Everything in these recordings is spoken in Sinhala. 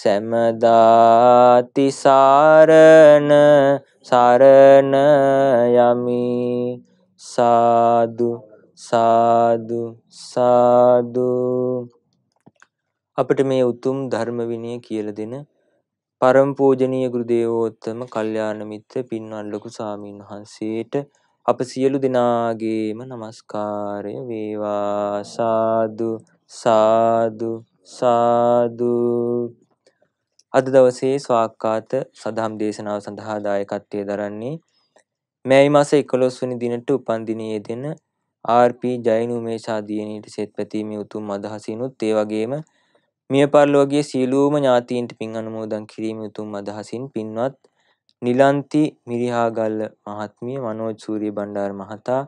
සැමදාති සාරණ සරණ යමි සාදු සාදු සාදු අපිට මේ උතුම් ධර්ම විනය කියලා දෙන පරම පූජනීය ගුරුදේවෝත්තම කල්යාණ මිත්‍ර පින්වත් ලොකු සාමීන් වහන්සේට අප සියලු දෙනාගේම নমස්කාරය වේවා සාදු සාදු සාදු අද දවසේ ස්වාක්කාත සදහම් දේශනාව සඳහා දායකත්වය දරන්නේ මෑයි මාස 11 වෙනි දිනට උපන්දිනයේ දෙන RP ජයනුමේෂා දියණියට සෙත් පැතීමේ උතුම් අදහසිනුත් ඒ වගේම මිය පරලෝකයේ සීලූම ඥාතීන්ට පින් අනුමෝදන් කිරීමේ උතුම් අදහසින් පින්වත් නිලන්ති මිරිහාගල්ල මහත්මිය මනෝජ් සූරිය බණ්ඩාර මහතා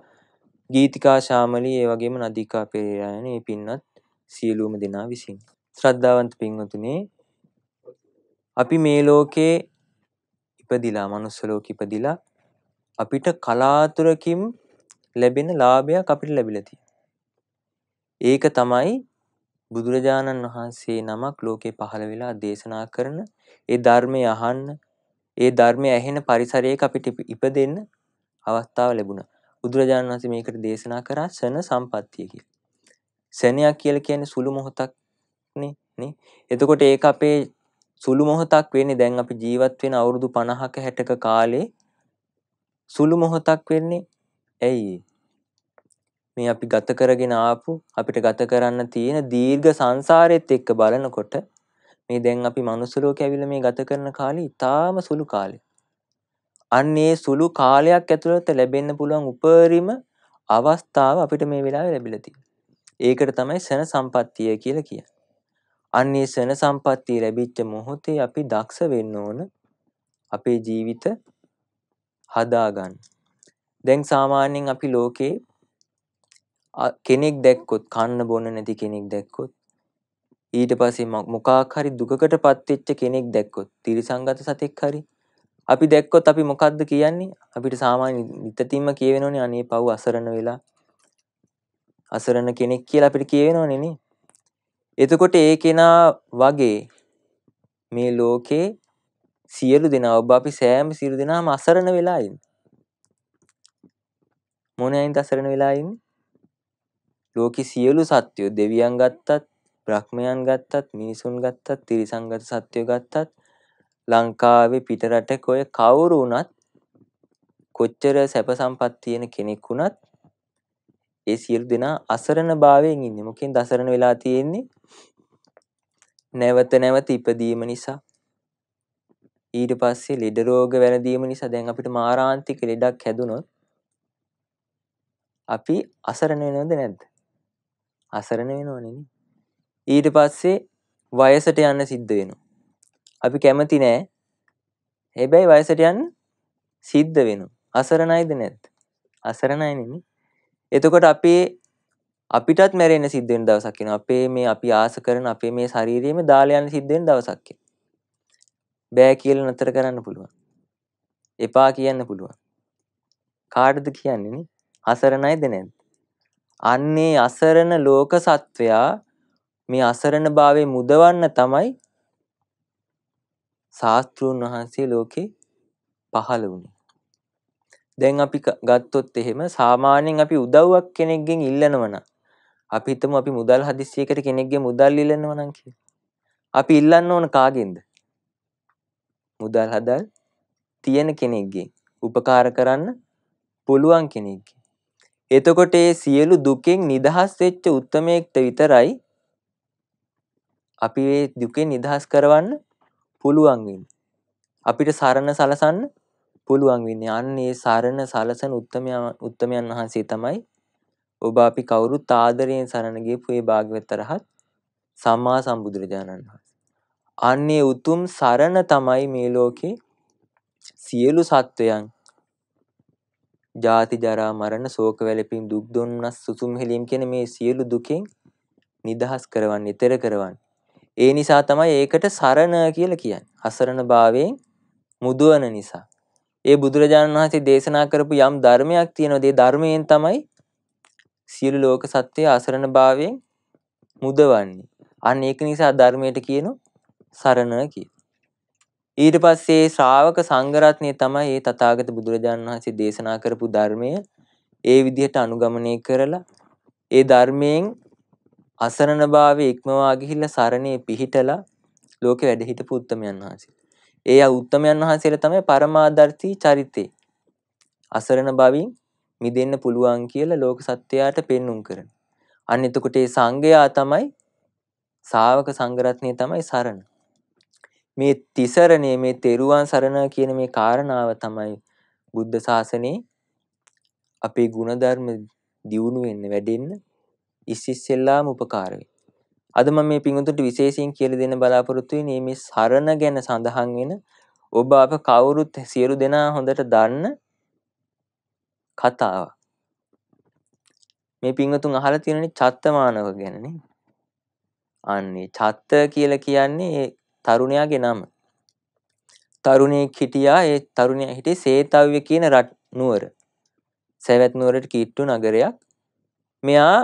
ගීතිකා ශාමලී ඒ වගේම නදීකා පෙරේරා යන මේ පින්වත් සියලුම දෙනා විසින් ශ්‍රද්ධාවන්ත පින්වතුනි අපි මේ ලෝකේ ඉපදිලා මනුස්ස ලෝකෙ ඉපදිලා අපිට කලාතුරකින් ලැබෙන ලාභයක් අපිට ලැබිලා තියෙනවා. ඒක තමයි බුදුරජාණන් වහන්සේ නමක් ලෝකේ පහළ වෙලා දේශනා කරන ඒ ධර්මය අහන්න ඒ ධර්මය ඇහෙන පරිසරයක අපිට ඉපදෙන්න අවස්ථාව ලැබුණා. බුදුරජාණන් වහන්සේ මේකට දේශනා කරා සන සම්පත්තිය කියලා. සනයක් කියලා කියන්නේ සුළු මොහොතක් නේ නේ. එතකොට ඒක අපේ සුළු මොහොතක් වෙන්නේ දැන් අපි ජීවත් වෙන අවුරුදු 50ක 60ක කාලේ සුළු මොහොතක් වෙන්නේ ඇයි මේ අපි ගත කරගෙන ආපු අපිට ගත කරන්න තියෙන දීර්ඝ සංසාරෙත් එක්ක බලනකොට මේ දැන් අපි මනුස්ස ලෝකේ ඇවිල්ලා මේ ගත කරන කාලේ ඊටාම සුළු කාලේ. අන්න ඒ සුළු කාලයක් ඇතුළත ලැබෙන්න පුළුවන් උපරිම අවස්ථාව අපිට මේ වෙලාවේ ලැබිලා තියෙනවා. ඒකට තමයි සන සම්පත්තිය කියලා කියන්නේ. අන්නේ සන සම්පත්තිය ලැබිච්ච මොහොතේ අපි දක්ෂ වෙන්න ඕන අපේ ජීවිත හදාගන්න. දැන් සාමාන්‍යයෙන් අපි ලෝකේ කෙනෙක් දැක්කොත් කන්න බොන්න නැති කෙනෙක් දැක්කොත් ඊට පස්සේ මොකක් හරි දුකකටපත් වෙච්ච කෙනෙක් දැක්කොත් තිරිසංගත සතෙක් හරි අපි දැක්කොත් අපි මොකද්ද කියන්නේ අපිට සාමාන්‍ය නිතතින්ම කියවෙනෝනේ අනේ පව් අසරණ වෙලා අසරණ කෙනෙක් කියලා අපිට කියවෙනෝනේ නේ එතකොට ඒ කෙනා වගේ මේ ලෝකේ සියලු දෙනා ඔබ අපි සෑම සියලු දෙනාම අසරණ වෙලා ඉන්නේ. මොන අයින්ද අසරණ වෙලා ඉන්නේ? ලෝකේ සියලු සත්වයෝ දෙවියන් ගත්තත්, බ්‍රහ්මයන් ගත්තත්, මිනිසුන් ගත්තත්, තිරිසංගත සත්වයෝ ගත්තත් ලංකාවේ පිටරටක ඔය කවුරු වුණත් කොච්චර සැප සම්පත් තියෙන කෙනෙක් වුණත් ඒ සියලු දෙනා අසරණ භාවයෙන් ඉන්නේ. මොකෙන්ද අසරණ වෙලා තියෙන්නේ? නැවත නැවත ඉපදීම නිසා. ඊට පස්සේ ලෙඩ රෝග වැළඳීම නිසා දැන් අපිට මාරාන්තික ලෙඩක් හැදුනොත් අපි අසරණ වෙනවද නැද්ද? අසරණ වෙනවනේ. ඊට පස්සේ වයසට යන්න සිද්ධ වෙනවා. අපි කැමති නෑ. හැබැයි වයසට යන්න සිද්ධ වෙනවා. අසරණයිද නැද්ද? අසරණයි නෙමෙයි. එතකොට අපේ අපිටත් මැරෙන්න සිද්ධෙන් දවසක් එනවා. අපේ මේ අපි ආස කරන අපේ මේ ශරීරයේම දාලා යන්න සිද්ධෙන් දවසක් එනවා. බෑ කියලා නතර කරන්න පුළුවන්. එපා කියන්න පුළුවන්. කාටද කියන්නේ නේ? අසරණයිද නැද්ද? අන්නේ අසරණ ලෝක සත්වයා මේ අසරණ භාවයේ මුදවන්න තමයි ශාස්ත්‍රූන් වහන්සේ ලෝකේ පහළ වුණේ. දැන් අපි ගත්තොත් එහෙම සාමාන්‍යයෙන් අපි උදව්වක් කෙනෙක්ගෙන් ඉල්ලනවනම් අපි හිතමු අපි මුදල් හදිස්සියකට කෙනෙක්ගේ මුදල් ඉල්ලනවනම් කියලා. අපි ඉල්ලන්න ඕන කාගෙන්ද? මුදල් හදල් තියෙන කෙනෙක්ගෙන් උපකාර කරන්න පුළුවන් කෙනෙක්ගෙන්. එතකොට ඒ සියලු දුකෙන් නිදහස් වෙච්ච උත්මයෙක්ට විතරයි අපි මේ දුකෙන් නිදහස් කරවන්න පුළුවන් වෙන්නේ. අපිට සරණ සලසන්න පුළුවන් වෙන්නේ. අන්න ඒ සරණ සලසන උත්තමයා උත්තමයන් වහන්සේ තමයි ඔබ අපි කවුරුත් ආදරයෙන් සරණ ගියපු ඒ භාග්‍යවත් රහත් සම්මා සම්බුදුරජාණන් වහන්සේ. අන්නේ උතුම් සරණ තමයි මේ ලෝකේ සියලු සත්වයන් ජාති ජරා මරණ ශෝක වැළපීම් දුක් දුන්නස් සුසුම් හෙලීම් කියන මේ සියලු දුකෙන් නිදහස් කරවන්න, ඊතර කරවන්න. ඒ නිසා තමයි ඒකට සරණ කියලා කියන්නේ. අසරණ භාවයෙන් මුදවන නිසා. ඒ බුදුරජාණන් වහන්සේ දේශනා කරපු යම් ධර්මයක් තියෙනවාද ඒ ධර්මයෙන් තමයි සියලු ලෝක සත්‍ය අසරණ භාවයෙන් මුදවන්නේ. අන්න ඒක නිසා ධර්මයට කියන සරණ කියලා. ඊට පස්සේ ශ්‍රාවක සංඝරත්නය තමයි මේ තථාගත බුදුරජාණන් වහන්සේ දේශනා කරපු ධර්මය ඒ විදිහට අනුගමනය කරලා ඒ ධර්මයෙන් අසරණභාවය ඉක්මවා ගිහිල්ලා සරණේ පිහිටලා ලෝකෙ වැඩ හිටපු උත්තමයන් වහන්සේ ඒ උත්තමයන් වහන්සේලා තමයි පරමාදර්ශී චරිතේ. අසරණ බවින් මිදෙන්න පුළුවන් කියලා ලෝක සත්‍යයට පෙන්눔 කරන. අන්න එතකොට ඒ සංඝයා තමයි ශාවක සංඝරත්නය තමයි සරණ. මේ තිසරණේ මේ තෙරුවන් සරණ කියන මේ කාරණාව තමයි බුද්ධ ශාසනයේ අපේ ಗುಣධර්ම දියුණු වෙන්න වැඩෙන්න ඉස්සිස්සෙල්ලාම උපකාර වෙයි. අද මම මේ පිඟුතුන්ට විශේෂයෙන් කියලා දෙන්න බලාපොරොත්තු වෙන්නේ මේ සරණ ගැන සඳහන් වෙන ඔබ අප කවුරුත් සියලු දෙනා හොඳට දන්න කතාව. මේ පිංගතුන් අහලා තියෙනනේ චත්තමානව ගැනනේ. අන්නේ චත්ත කියලා කියන්නේ තරුණයාගේ නම. තරුණයෙක් හිටියා ඒ තරුණයා හිටියේ සේතව්‍ය කියන රට නුවර. සැවැත් නුවරට කිට්ටු නගරයක්. මෙයා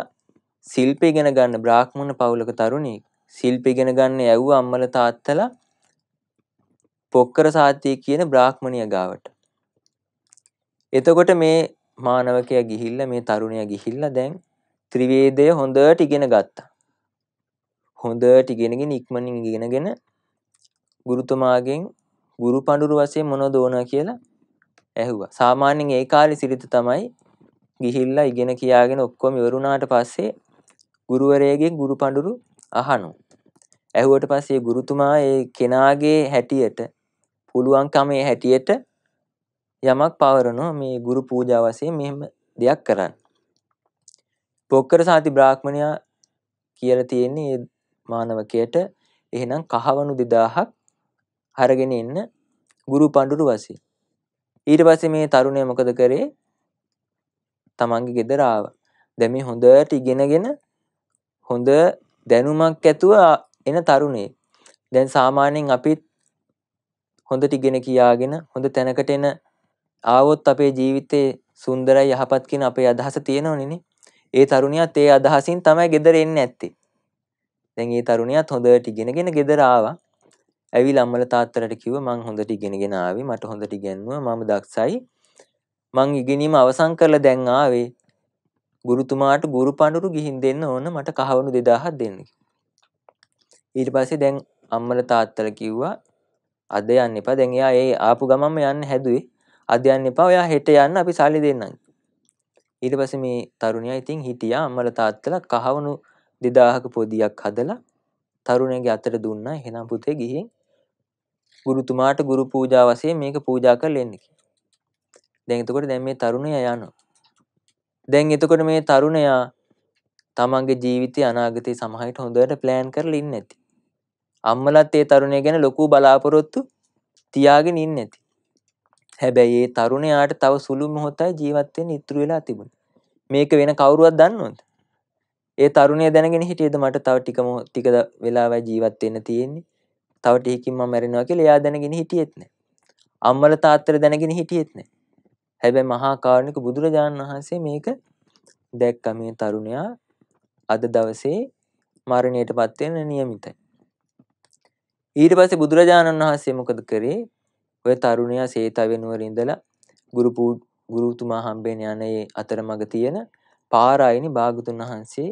ශිල්ප ඉගෙන ගන්න බ්‍රාහ්මණ පවුලක තරුණියක් ශිල්ප ඉගෙන ගන්න යව්ව අම්මල තාත්තලා පොක්කර සාත්‍ය කියන බ්‍රාහ්මණිය ගාවට. එතකොට මේ මානවකයා ගිහිල්ලා මේ තරුණයා ගිහිල්ලා දැන් ත්‍රිවේදය හොඳට ඉගෙන ගත්තා. හොඳට ඉගෙනගෙන ඉක්මනින් ඉගෙනගෙන ගුරුතුමාගෙන් ගුරු පඬුරු වශයෙන් මොනවද ඕන කියලා ඇහුවා. සාමාන්‍යයෙන් ඒ කාලේ සිරිත තමයි ගිහිල්ලා ඉගෙන කියාගෙන ඔක්කොම ඉවරුණාට පස්සේ ගුරුවරයගෙන් ගුරු පඬුරු අහනු. ඇහුවට පස්සේ ගුරුතුමා ඒ කෙනාගේ හැටියට පුළුවන්කමේ හැටියට යමක් පවරනවා මේ ගුරු පූජා වශයෙන් මෙහෙම දෙයක් කරන්න. පොක්කර සාති බ්‍රාහ්මණයා කියලා තියෙන්නේ මානවකයට එහෙනම් කහවණු 2000ක් අරගෙන එන්න ගුරු පඬුරු වශයෙන්. ඊට පස්සේ මේ තරුණය මොකද කරේ? තමන්ගේ ගෙදර ආවා. දැන් මේ හොඳට ඉගෙනගෙන හොඳ දැනුමක් ඇතුව එන තරුණේ. දැන් සාමාන්‍යයෙන් අපිත් හොඳට ඉගෙන කියාගෙන හොඳ තැනකට එන ආවොත් අපේ ජීවිතේ සුන්දරයි යහපත් කියන අපේ අදහස තියෙනවනේ ඒ තරුණියත් ඒ අදහසින් තමයි ගෙදර එන්නේ ඇත්තේ. දැන් ඒ තරුණියත් හොඳට ඉගෙනගෙන ගෙදර ආවා. ඇවිල්ලා අම්මලා තාත්තලාට කිව්වා මං හොඳට ඉගෙනගෙන ආවේ මට හොඳට ඉගෙනුවා මම දක්ෂයි. මං ඉගෙනීම අවසන් කරලා දැන් ආවේ ගුරුතුමාට ගුරු පඳුරු ගිහින් දෙන්න ඕන මට කහවණු 2000ක් දෙන්න ඊට පස්සේ දැන් අම්මල තාත්තල කිව්වා අද යන්න එපා. දැන් එයා ඒ ආපු ගමන්ම යන්න හැදුවේ. අද යන්න එපා. ඔයා හෙට යන්න අපි සල්ලි දෙන්නම්. ඊට පස්සේ මේ තරුණයා ඉතින් හිටියා අම්මල තාත්තලා කහවණු 2000ක පොදියක් හදලා තරුණයගේ අතට දුන්නා එහෙනම් පුතේ ගිහින් ගුරුතුමාට ගුරු පූජා වශයෙන් මේක පූජා කරලා එන්න කියලා. දැන් එතකොට දැන් මේ තරුණයා යනවා. දැන් එතකොට මේ තරුණයා තමන්ගේ ජීවිතය අනාගතේ සමහරට හොඳට ප්ලෑන් කරලා ඉන්නේ නැති. අම්මලත් ඒ තරුණය ගැන ලොකු බලාපොරොත්තු තියාගෙන ඉන්නේ නැති. හැබැයි ඒ තරුණයාට තව සුළු මොහොතයි ජීවත් වෙන්න ඉතුරු වෙලා තිබුණා. මේක වෙන කවුරුවත් දන්නවද? ඒ තරුණය දැනගෙන හිටියේද මට තව ටික ටික වෙලාවයි ජීවත් වෙන්න තියෙන්නේ. තව ටිකකින් මම මැරෙනවා කියලා එයා දැනගෙන හිටියෙත් නැහැ. අම්මලා තාත්තලා දැනගෙන හිටියෙත් නැහැ. හැබැයි මහා කාරුණික බුදුරජාණන් වහන්සේ මේක දැක්ක මේ තරුණයා අද දවසේ මරණයට පත්වෙන නියමිතයි. ඊට පස්සේ බුදුරජාණන් වහන්සේ මොකද කරේ? ඔය තරුණයා සේත වෙනුවර ඉඳලා ගුරු ගුරුතුමා හම්බෙන්න යන ඒ අතරමඟ තියෙන පාරායිනි භාගතුන් වහන්සේ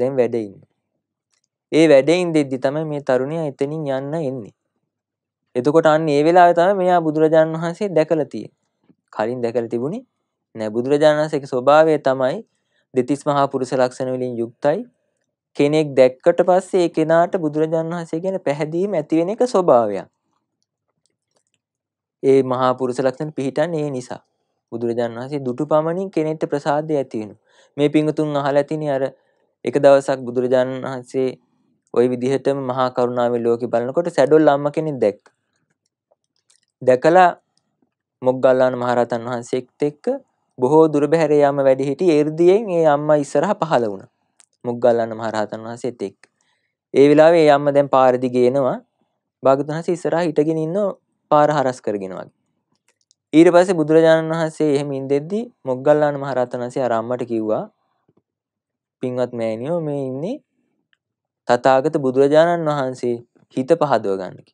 දැන් වැඩ ඉන්නේ. ඒ වැඩෙන් දෙද්දි තමයි මේ තරුණයා එතනින් යන්න එන්නේ. එතකොට අන්න ඒ වෙලාවේ තමයි මෙයා බුදුරජාණන් වහන්සේ දැකලා තියෙන්නේ. කලින් දැකල තිබුණි නෑ බුදුරජාණන්සේක ස්වභාවය තමයි දෙතිස් මහා පුරුෂ ලක්ෂණ වලින් යුක්තයි කෙනෙක් දැක්කට පස්සේ ඒ කෙනාට බුදුරජාණන් වහන්සේ ගැන පැහැදීම ඇති වෙන එක ස්වභාවයක්. ඒ මහා පුරුෂ ලක්ෂණ පිහිටන්නේ ඒ නිසා. බුදුරජාණන් වහන්සේ දුටු පමණින් කෙනෙක්ට ප්‍රසාදය ඇති වෙනවා. මේ පිංගුතුන් අහලා තිනේ අර එක දවසක් බුදුරජාණන් වහන්සේ ওই විදිහටම මහා කරුණාවෙන් ලෝකේ බලනකොට සැඩොල් අම්ම කෙනෙක් දැක්ක. දැකලා මොග්ගල්ලාන මහරහතන් වහන්සේත් එක්ක බොහෝ දුර බැහැර යාම වැඩිහිටි එර්දියෙන් ඒ අම්මා ඉස්සරහා පහළ වුණා. මොග්ගල්ලාන මහරහතන් වහන්සේත් එක්ක. ඒ වෙලාවේ ඒ අම්මා දැන් පාර දිගේ එනවා. භාගතුන් වහන්සේ ඉස්සරහා හිටගෙන ඉන්න පාර හරස් කරගෙන වගේ. ඊට පස්සේ බුදුරජාණන් වහන්සේ එහෙම ඉඳෙද්දි මොග්ගල්ලාන මහරහතන් වහන්සේ අර අම්මට කිව්වා පින්වත් මෑණියෝ මේ ඉන්නේ තථාගත බුදුරජාණන් වහන්සේ හිත පහදව ගන්න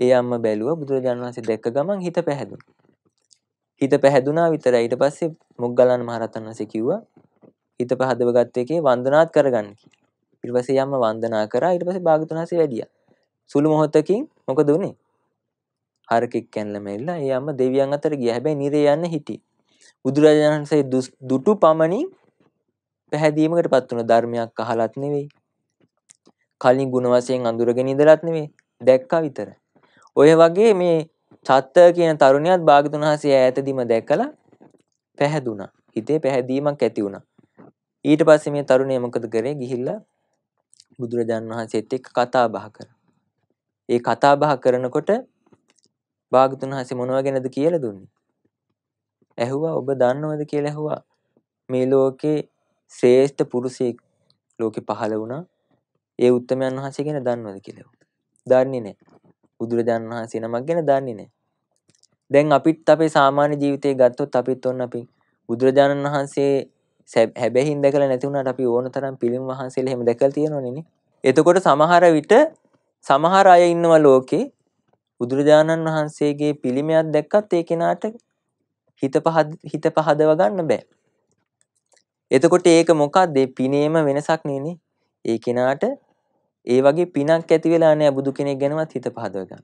ඒ අම්ම බැලුව බුදුරජාණන් වහන්සේ දැක්ක ගමන් හිත පැහැදුන. හිත පැහැදුනා විතර ඊට පස්සේ මුග්ගලන් මහරතන් වහන්සේ කිව්වා හිත පහදව ගත්ත එකේ වන්දනාත් කරගන්න කියලා. ඊට පස්සේ යම්ම වන්දනා කරා ඊට පස්සේ භාගතුන් වහන්සේ වැඩියා. සුළු මොහොතකින් මොකද උනේ? හරකෙක් කැනලා මැරිලා ඒ අම්ම දෙවියන් අතර ගියා. හැබැයි නිරේ යන්න හිටියේ. බුදුරජාණන් වහන්සේ දුටු පමණින් පැහැදීමකට පත් වුණ ධර්මයක් අහලත් නෙවෙයි. කලින් ಗುಣ වශයෙන් අඳුරගෙන ඉඳලත් නෙවෙයි. දැක්කා විතරයි. ඔය වගේ මේ චත්තය කියන තරුණයත් භාගතුන් වහන්සේ ඈතදීම දැකලා පැහැදුනා. හිතේ පැහැදීමක් ඇති වුණා. ඊට පස්සේ මේ තරුණය මොකද කරේ? ගිහිල්ලා බුදුරජාන් වහන්සේත් එක්ක කතා බහ කරා. ඒ කතා බහ කරනකොට භාගතුන් වහන්සේ මොනවා ගැනද කියලා දුන්නේ? ඇහුවා ඔබ දන්නවද කියලා ඇහුවා. මේ ලෝකේ ශ්‍රේෂ්ඨ පුරුෂයෙක් ලෝකේ පහළ වුණා. ඒ උත්තමයන් වහන්සේ ගැන දන්නවද කියලා ඇහුවා. දන්නේ නැහැ. බුදුරජාණන් වහන්සේ නමක් ගැන දන්නේ නැහැ. දැන් අපිත් අපේ සාමාන්‍ය ජීවිතේ ගත්තොත් අපිත් ඔන්න අපි බුදුරජාණන් වහන්සේ හැබැයින් දැකලා නැති වුණාට අපි ඕන තරම් පිළිම වහන්සේලා එහෙම දැකලා තියෙනවනේ නේ. එතකොට සමහර විට සමහර අය ඉන්නවා ලෝකේ බුදුරජාණන් වහන්සේගේ පිළිමයක් දැක්කත් ඒ කෙනාට හිත පහද හිත පහදව ගන්න බෑ. එතකොට ඒක මොකක්ද? පිනේම වෙනසක් නෙනේ. ඒ කෙනාට ඒ වගේ පිනක් ඇති වෙලා නෑ බුදු කෙනෙක් ගැනවත් හිත පහදව ගන්න.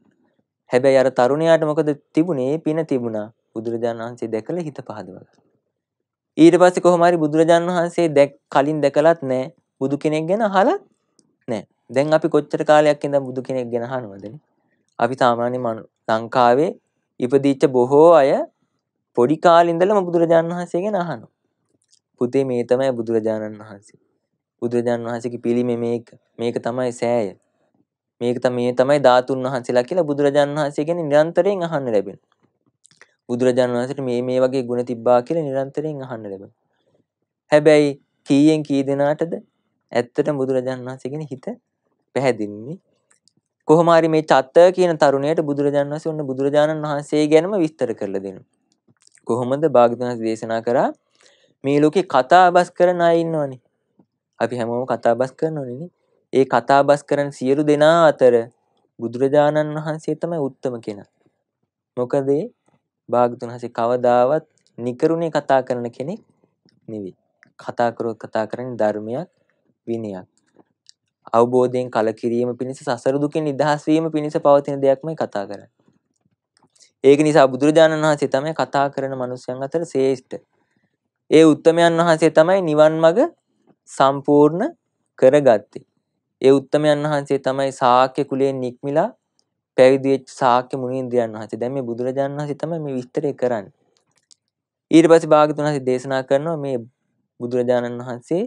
හැබැයි අර තරුණයාට මොකද තිබුණේ පින තිබුණා. බුදුරජාණන් වහන්සේ දැකලා හිත පහදව ඊට පස්සේ කොහොම හරි බුදුරජාණන් වහන්සේ දැක් කලින් දැකලත් නෑ බුදු කෙනෙක් ගැන අහලත් නෑ. දැන් අපි කොච්චර කාලයක් ඉඳන් බුදු කෙනෙක් ගැන අහනවදනේ. අපි සාමාන්‍ය ලංකාවේ ඉපදිච්ච බොහෝ අය පොඩි කාලේ ඉඳලම බුදුරජාණන් වහන්සේ ගැන අහනවා. පුතේ මේ තමයි බුදුරජාණන් වහන්සේ. බුදුරජාණන් වහන්සේගේ පිළිමේ මේක මේක තමයි සෑය. මේක තමයි තමයි ධාතුන් වහන්සේලා කියලා බුදුරජාණන් වහන්සේ කියන්නේ නිරන්තරයෙන් අහන්න ලැබෙන. බුදුරජාණන් වහන්සේට මේ මේ වගේ ගුණ තිබ්බා කියලා නිරන්තරයෙන් අහන්න ලැබෙන. හැබැයි කීයෙන් කී දෙනාටද ඇත්තටම බුදුරජාණන් වහන්සේ කියන හිත පැහැදින්නේ කොහොම හරි මේ චත්ත කියන තරුණයට බුදුරජාණන් වහන්සේ ඔන්න බුදුරජාණන් වහන්සේ ගැනම විස්තර කරලා දෙනවා. කොහොමද භාග්‍යවතුන් දේශනා කරා මේ ලෝකේ කතාබස් කරන අය ඉන්නවනේ. අපි හැමෝම කතාබස් කරනොනනි ඒ කතාබස් කරන සියලු දෙනා අතර බුදුරජාණන් වහන්සේ තමයි උත්තම කෙන. මොකදේ භාගතුන් හසේ කවදාවත් නිකරුණේ කතා කරන කෙනෙක් නෙවි. කතාකරොත් කතා කරන ධර්මයක් විනයක්. අවබෝධයෙන් කලකිරීම පිණිස සසරදුකින් නිදහස්වීම පිණිස පවතින දෙයක්මයි කතා කර. ඒක නිසා බුදුරජාණන් වහන්සේ තමයි කතා කරන මනුස්්‍යයන් අතර සේෂ්ට. ඒ උත්තමයන් වහන්සේ තමයි නිවන් මග සම්පූර්ණ කරගත්තේ. ඒ උත්තමයන් වහන්සේ තමයි ශාක්‍ය කුලයෙන් නික්මිලා පැවිදි වෙච්ච ශාක්‍ය මුනිඳුයන් වහන්සේ. දැන් මේ බුදුරජාණන් වහන්සේ තමයි මේ විස්තරය කරන්නේ. ඊට පස්සේ භාග්‍යතුන් වහන්සේ දේශනා කරනවා මේ බුදුරජාණන් වහන්සේ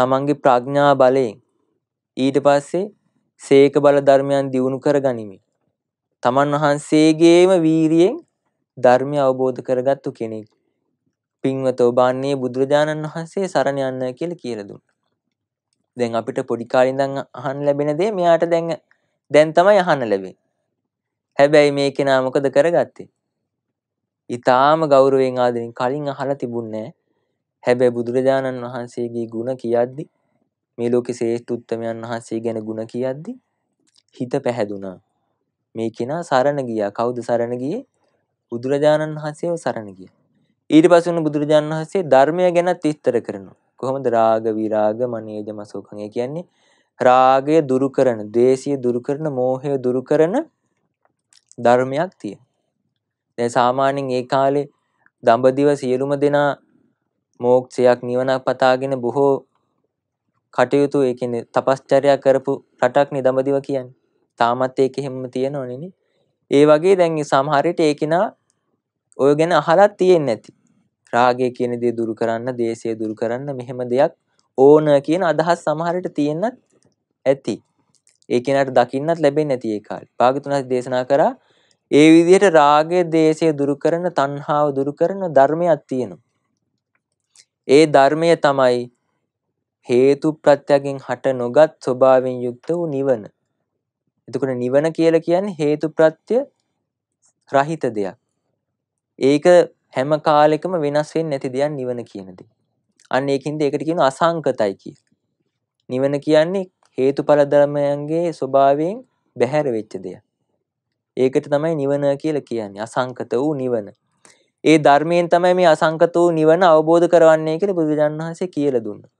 තමන්ගේ ප්‍රඥා බලයෙන් ඊට පස්සේ සේක බල ධර්මයන් දියුණු කරගනිමින් තමන් වහන්සේගේම වීරියෙන් ධර්මය අවබෝධ කරගත්තු කෙනෙක්. පින්වත ඔබන්නේ බුදුරජාණන් වහන්සේ සරණ යන්න කියලා කියලා දුන්නා. දැන් අපිට පොඩි කාලේ ඉඳන් අහන්න ලැබෙන දේ මෙයාට දැන් දැන් තමයි අහන්න ලැබෙන්නේ. හැබැයි මේ කෙනා මොකද කරගත්තේ? ඊටාම ගෞරවයෙන් ආදරෙන් කලින් අහලා තිබුණේ හැබැයි බුදුරජාණන් වහන්සේගේ ಗುಣ කියද්දි මේ ලෝකේ ශ්‍රේෂ්ඨ උත්තමයන් වහන්සේ ගැන ಗುಣ කියද්දි හිත පැහැදුනා. මේ කෙනා සරණ ගියා. කවුද සරණ ගියේ? බුදුරජාණන් වහන්සේව සරණ ගියා. ඊට පස්සේ උන බුදුරජාණන් වහන්සේ ධර්මය ගැනත් විස්තර කරනවා. කොහොමද රාග විරාග මනේජ මසෝකම් ඒ කියන්නේ රාගය දුරු කරන, දේශය දුරු කරන, මෝහය දුරු කරන ධර්මයක් තියෙනවා. දැන් සාමාන්‍යයෙන් ඒ කාලේ දඹදිව සියලුම දෙනා මෝක්ෂයක් නිවනක් පතාගෙන බොහෝ කටයුතු ඒ කියන්නේ තපස්චර්යා කරපු රටක් නේ දඹදිව කියන්නේ. තාමත් ඒක එහෙමම තියෙනවනේ නේ. ඒ වගේ දැන් සමහර විට ඒකිනා ඔය ගැන අහලත් තියෙන්නේ නැති. රාගය කියන දේ දුරු කරන්න, දේශය දුරු කරන්න මෙහෙම දෙයක් ඕන කියන අදහස් සමහරට තියෙන්නත් ඇති. ඒ කෙනාට දකින්නත් ලැබෙන්නේ නැති ඒ කාලේ. භාගතුනාස් දේශනා කරා ඒ විදිහට රාගය, දේශය දුරු කරන, තණ්හාව දුරු කරන ධර්මයක් තියෙනවා. ඒ ධර්මය තමයි හේතු ප්‍රත්‍යයෙන් හට නොගත් ස්වභාවයෙන් යුක්ත වූ නිවන. එතකොට නිවන කියලා කියන්නේ හේතු ප්‍රත්‍ය රහිත දෙයක්. ඒක හැම කාලෙකම වෙනස් වෙන්නේ නැති දෙයක් නිවන කියන දේ. අන්න ඒකින්ද ඒකට කියනවා අසංකතයි කියලා. නිවන කියන්නේ හේතුඵල ධර්මයන්ගේ ස්වභාවයෙන් බැහැර වෙච්ච දෙයක්. ඒකට තමයි නිවන කියලා කියන්නේ අසංකත වූ නිවන. ඒ ධර්මයෙන් තමයි මේ අසංකත වූ නිවන අවබෝධ කරවන්නේ කියලා බුදුරජාණන් වහන්සේ කියලා දුන්නා.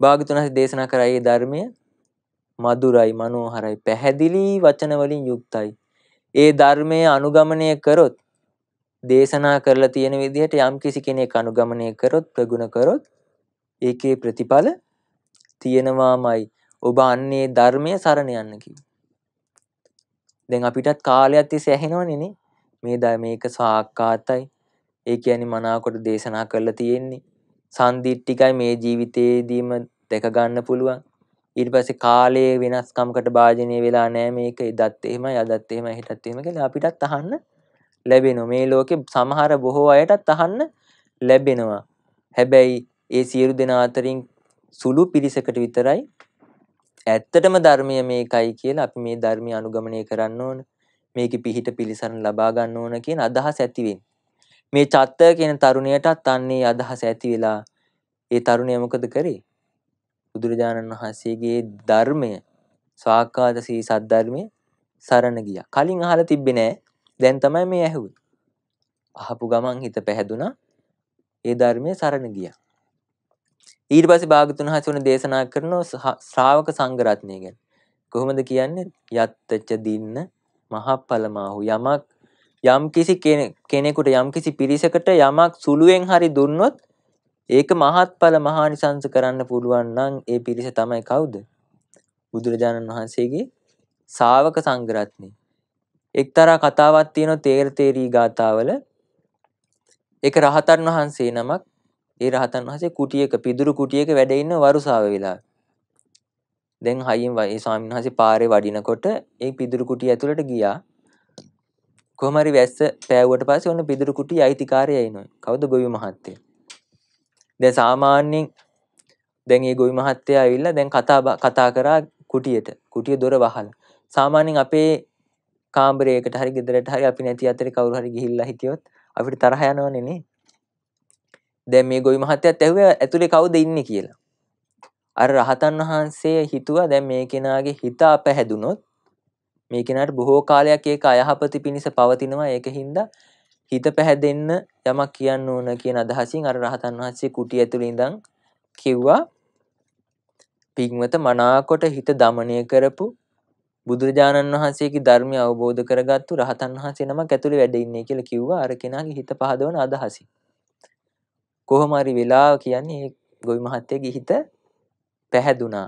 භාගතුන් වහන්සේ දේශනා කරා මේ ධර්මය මధుරයි, මනෝහරයි, පැහැදිලි වචන වලින් යුක්තයි. ඒ ධර්මයේ අනුගමනය කරොත් දේශනා කරලා තියෙන විදිහට යම් කිසි කෙනෙක් අනුගමනය කරොත් ප්‍රගුණ කරොත් ඒකේ ප්‍රතිඵල තියෙනවාමයි ඔබ අන්නේ ධර්මය සරණ යන්න කිව්වා. දැන් අපිටත් කාලයක් තිස්සේ ඇහෙනවනේ නේ මේ ද මේක සාක්කාතයි ඒ කියන්නේ මනාවකට දේශනා කරලා තියෙන්නේ සන්දිට්ටිකයි මේ ජීවිතයේදීම දැක ගන්න පුළුවන්. ඊට පස්සේ කාලයේ වෙනස්කම්කට භාජනය වෙලා නැහැ මේක එදත් එහෙමයි අදත් එහෙමයි හෙටත් එහෙම කියලා අපිටත් අහන්න ලැබෙනවා. මේ ලෝකේ සමහර බොහෝ අයටත් අහන්න ලැබෙනවා. හැබැයි ඒ සියලු දෙනා අතරින් සුළු පිරිසකට විතරයි ඇත්තටම ධර්මය මේකයි කියලා අපි මේ ධර්මය අනුගමනය කරන්න ඕන. මේකේ පිහිට පිළිසරණ ලබා ගන්න ඕන කියන අදහස ඇති වෙන්නේ. මේ චත්ත කියන තරුණයටත් අන්නේ අදහස ඇති වෙලා ඒ තරුණය මොකද කරේ? බුදුරජාණන් වහන්සේගේ ධර්මය ස්වාකාත සී සද්ධර්මයේ සරණ ගියා. කලින් අහලා තිබ්බේ නෑ. දැන් තමයි මේ ඇහුවේ. අහපු ගමන් හිත පැහැදුනා. ඒ ධර්මයේ සරණ ගියා. ඊට පස්සේ භාගතුන් හස වෙන දේශනා කරන ශ්‍රාවක සංඝරත්නය ගැන. කොහොමද කියන්නේ? යත්තච දින්න මහප්පලමාහු යමක් යම් කිසි කෙනෙකුට යම් කිසි පිරිසකට යමක් සුළුවෙන් හරි දුන්නොත් ඒක මහත්ඵල මහානිසංස කරන්න පුළුවන් නම් ඒ පිරිස තමයි කවුද? බුදුරජාණන් වහන්සේගේ ශාවක සංඝරත්නය. එක්තරා කතාවක් තියෙනවා තේර තේරී ගාතාවල. ඒක රහතන් වහන්සේ නමක් ඒ රහතන් වහන්සේ කුටියක පිදුරු කුටියක වැඩ ඉන්න වරුසාව වෙලාවේ. දැන් හයියෙන් ඒ ස්වාමීන් වහන්සේ පාරේ වඩිනකොට ඒ පිදුරු කුටිය ඇතුළට ගියා. කොහොම හරි වැස්ස පෑවුවට පස්සේ ඔන්න පිදුරු කුටිය අයිතිකාරයයි එනවා. කවුද ගොවි මහත්තයා? දැන් සාමාන්‍යයෙන් දැන් ඒ ගොවි මහත්තයා ඇවිල්ලා දැන් කතා කතා කරා කුටියට. කුටිය දොර වහලා. සාමාන්‍යයෙන් අපේ කාමරයකට හරි ගෙදරට හරි අපි නැති අතරේ කවුරු හරි ගිහිල්ලා හිටියොත් අපිට තරහ යනවනේ නේ. දැන් මේ ගොවි මහත්තයත් ඇහුවේ ඇතුලේ කවුද ඉන්නේ කියලා. අර රහතන් වහන්සේ හිතුවා දැන් මේ කෙනාගේ හිත අපැහැදුනොත් මේ කෙනාට බොහෝ කාලයක් ඒක අයහපති පිණිස පවතිනවා ඒක හින්දා හිත පැහැදෙන්න යමක් කියන්න ඕන කියන අදහසින් අර රහතන් වහන්සේ කුටි ඇතුළේ ඉඳන් කිව්වා පින්වත මනාකොට හිත දමණය කරපු බුදුරජාණන් වහන්සේගේ ධර්මය අවබෝධ කරගත්තු රහතන් වහන්සේ නමක් ඇතුලේ වැඩ ඉන්නේ කියලා කිව්වා අර කෙනාගේ හිත පහදවන අදහසින්. කොහොම හරි වෙලාව කියන්නේ ගොවි මහත්තයගේ හිත පැහැදුනා.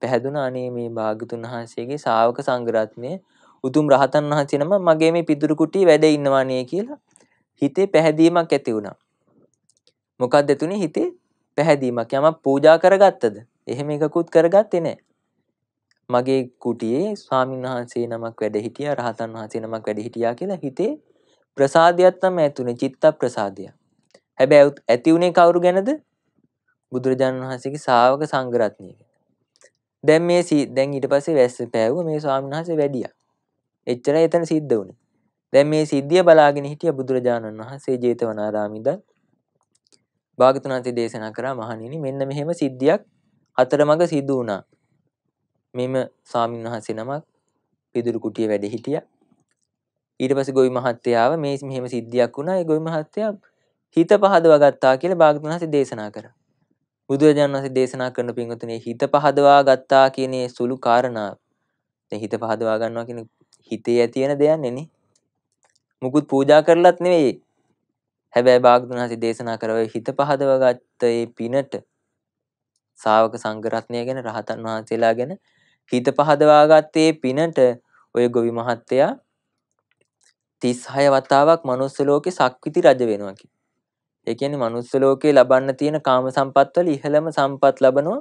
පැහැදුනා අනේ මේ භාගතුන් වහන්සේගේ ශාවක සංග්‍රහත්මය උතුම් රහතන් වහන්සේ නම මගේ මේ පිදුරු කුටි වැඩ ඉන්නවා නේ කියලා හිතේ පැහැදීමක් ඇති වුණා. මොකක්ද එතුනේ හිතේ පැහැදීමක් යමක් පූජා කරගත්තද? එහෙම එකකුත් කරගත්තේ නැහැ. මගේ කුටියේ ස්වාමීන් වහන්සේ නමක් වැඩ හිටියා රහතන් වහන්සේ නමක් වැඩ හිටියා කියලා හිතේ ප්‍රසාදයක් තමයි ඇතුනේ චිත්ත ප්‍රසාදය. හැබැයි ඇති උනේ කවුරු ගැනද? බුදුරජාණන් වහන්සේගේ ශ්‍රාවක සංඝරත්නය. දැන් මේ දැන් ඊට පස්සේ වැස්ස පෑවුව මේ ස්වාමීන් වහන්සේ වැඩියා. එච්චරයි එතන සිද්ධ වුනේ. දැන් මේ සිද්ධිය බලාගෙන හිටිය බුදුරජාණන් වහන්සේ ජේතවනාරාමේ භාගතුන් වහන්සේ දේශනා කරා මහණෙනි මෙන්න මෙහෙම සිද්ධියක් අතරමඟ සිදු වුණා. මෙම ස්වාමීන් වහන්සේ නමක් පිදුරු කුටිය වැඩ හිටියා. ඊට පස්සේ ගොවි මහත්තයාව මේ මෙහෙම සිද්ධියක් වුණා. ඒ ගොවි මහත්තයා හිත පහදවා ගත්තා කියලා භාගතුන් වහන්සේ දේශනා කරා. බුදුරජාණන් වහන්සේ දේශනා කරන පින්වතුනි හිත පහදවා ගත්තා කියන සුළු කාරණාව. දැන් හිත පහදවා ගන්නවා කියන හිතේ තියෙන දෙයක් නෙනේ. මුකුත් පූජා කරලත් නෙවෙයි. හැබැයි භාගතුන් වහන්සේ දේශනා කරව හිත පහදවා ගත්ත ඒ පිනට ශා วก සංඝ රත්නය ගැන රහතන් වහන්සේලා ගැන හිත පහදවාගත්තේ පිනට ඔය ගොවි මහත්තයා 36 වතාවක් manuss ලෝකේ සක්විති රජ වෙනවා කි. ඒ කියන්නේ manuss ලෝකේ ලබන්න තියෙන කාම සම්පත් වල ඉහළම සම්පත් ලබනවා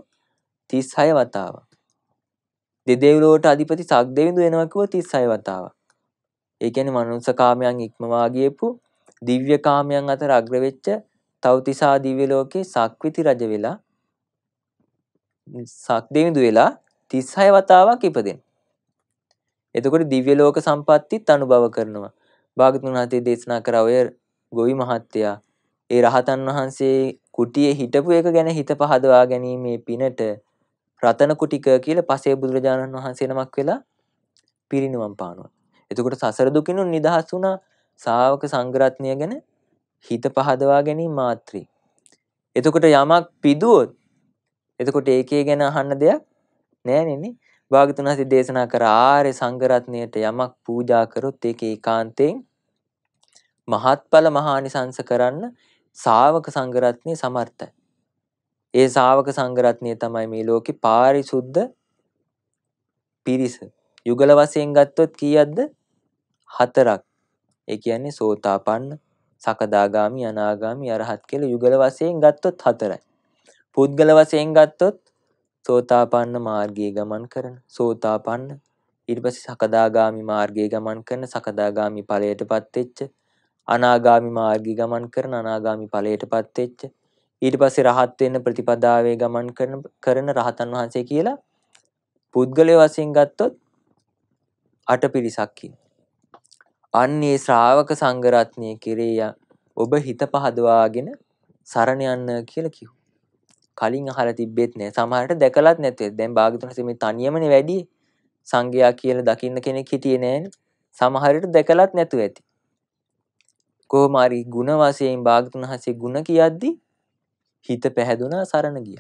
36 වතාවක්. දෙදෙව්ලොවට අධිපති සක්දෙවිඳු වෙනවා කිව්ව 36 වතාවක්. ඒ කියන්නේ මනුස්ස කාමයන් ඉක්මවා ගියපු දිව්‍ය කාමයන් අතර අග්‍ර වෙච්ච තවතිසා දිව්‍ය ලෝකේ සක්විති රජ වෙලා සක්දෙවිඳු වෙලා තිස්හය වතාවක් ඉපදෙන්. එතකොට දිව්‍ය ලෝක සම්පත්තිත් අනුභව කරනවා. භාගතුන් වහන්සේ දේශනා කර ඔය ගොවි මහත්තයා ඒ රහතන් වහන්සේ කුටියේ හිටපු එක ගැන හිත පහදවා ගැනීමේ පිනට රතන කුටික කියලා පසේ බුදුරජාණන් වහන්සේ නමක් වෙලා පිරිනිවන් පානවා. එතකොට සසර දුකිනුත් නිදහස් වුණා. ශාවක සංග්‍රහණය ගැන හිත පහදවා ගැනීම මාත්‍රි. එතකොට යමක් පිදුවොත් එතකොට ඒකේ ගැන අහන්න දෙයක් නෑනේ භාගතුන් වහන්සේ දේශනා කර ආර්ය සංඝරත්නයට යමක් පූජා කරොත් ඒක ඒකාන්තයෙන් මහත්ඵල මහානිසංස කරන්න ශාවක සංඝරත්නය සමර්ථයි. ඒ ශාවක සංඝරත්නය තමයි මේ ලෝකේ පාරිශුද්ධ පිරිස. යුගල වශයෙන් ගත්තොත් කීයක්ද? හතරක්. ඒ කියන්නේ සෝතාපන්න, සකදාගාමි, අනාගාමි, අරහත් කියලා යුගල වශයෙන් ගත්තොත් හතරයි. පුද්ගල වශයෙන් ගත්තොත් සෝතාපන්න මාර්ගයේ ගමන් කරන සෝතාපන්න ඊට පස්සේ සකදාගාමි මාර්ගයේ ගමන් කරන සකදාගාමි ඵලයටපත් වෙච්ච අනාගාමි මාර්ගයේ ගමන් කරන අනාගාමි ඵලයටපත් වෙච්ච ඊට පස්සේ රහත් වෙන්න ප්‍රතිපදාවේ ගමන් කරන කරන රහතන් වහන්සේ කියලා පුද්ගලය වශයෙන් ගත්තොත් අට පිරිසක් අන්නේ ශ්‍රාවක සංඝරත්නය කෙරේ ඔබ හිත පහදවාගෙන සරණ යන්න කියලා කිව්වා. කලින් අහල තිබෙත් නෑ සමහට දැකලත් නැතේ දැන් භාගතුන සෙම තනියමන වැඩි සංඝයා කියල දකින්න කෙනෙක් හිටිය නෑන් සමහරට දැකලත් නැතු ඇති. කෝමාරි ගුණ වසයෙන් භාගතුන් හසේ ගුණ කියද්දි හිත පැහැදුනා සරණ ගිය.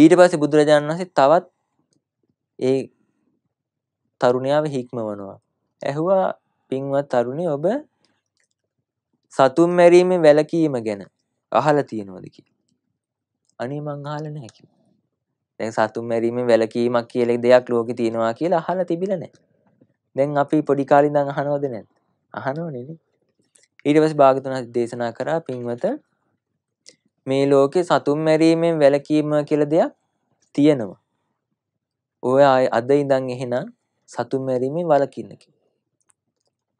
ඊට පස බුදුරජාණන් වහසේ තවත් ඒ තරුණයාව හික්ම වනවා. ඇහුවා පින්වත් තරුණි ඔබ සතුම් මැරීමෙන් වැලකීම ගැන අහල තියෙනවදකි. අනේ මං අහලා නැහැ කිව්වා. දැන් සතුන් මැරීමෙන් වැළකීමක් කියලා දෙයක් ලෝකෙ තියෙනවා කියලා අහලා තිබිලා නැහැ. දැන් අපි පොඩි කාලේ ඉඳන් අහනවද නැද්ද? අහනවනේ නේ. ඊට පස්සේ භාගතුන් දේශනා කරා පින්වත මේ ලෝකෙ සතුන් මැරීමෙන් වැළකීම කියලා දෙයක් තියෙනවා. ඔය අද ඉඳන් එහෙනම් සතුන් මැරීමෙන් වළකින්න කිව්වා.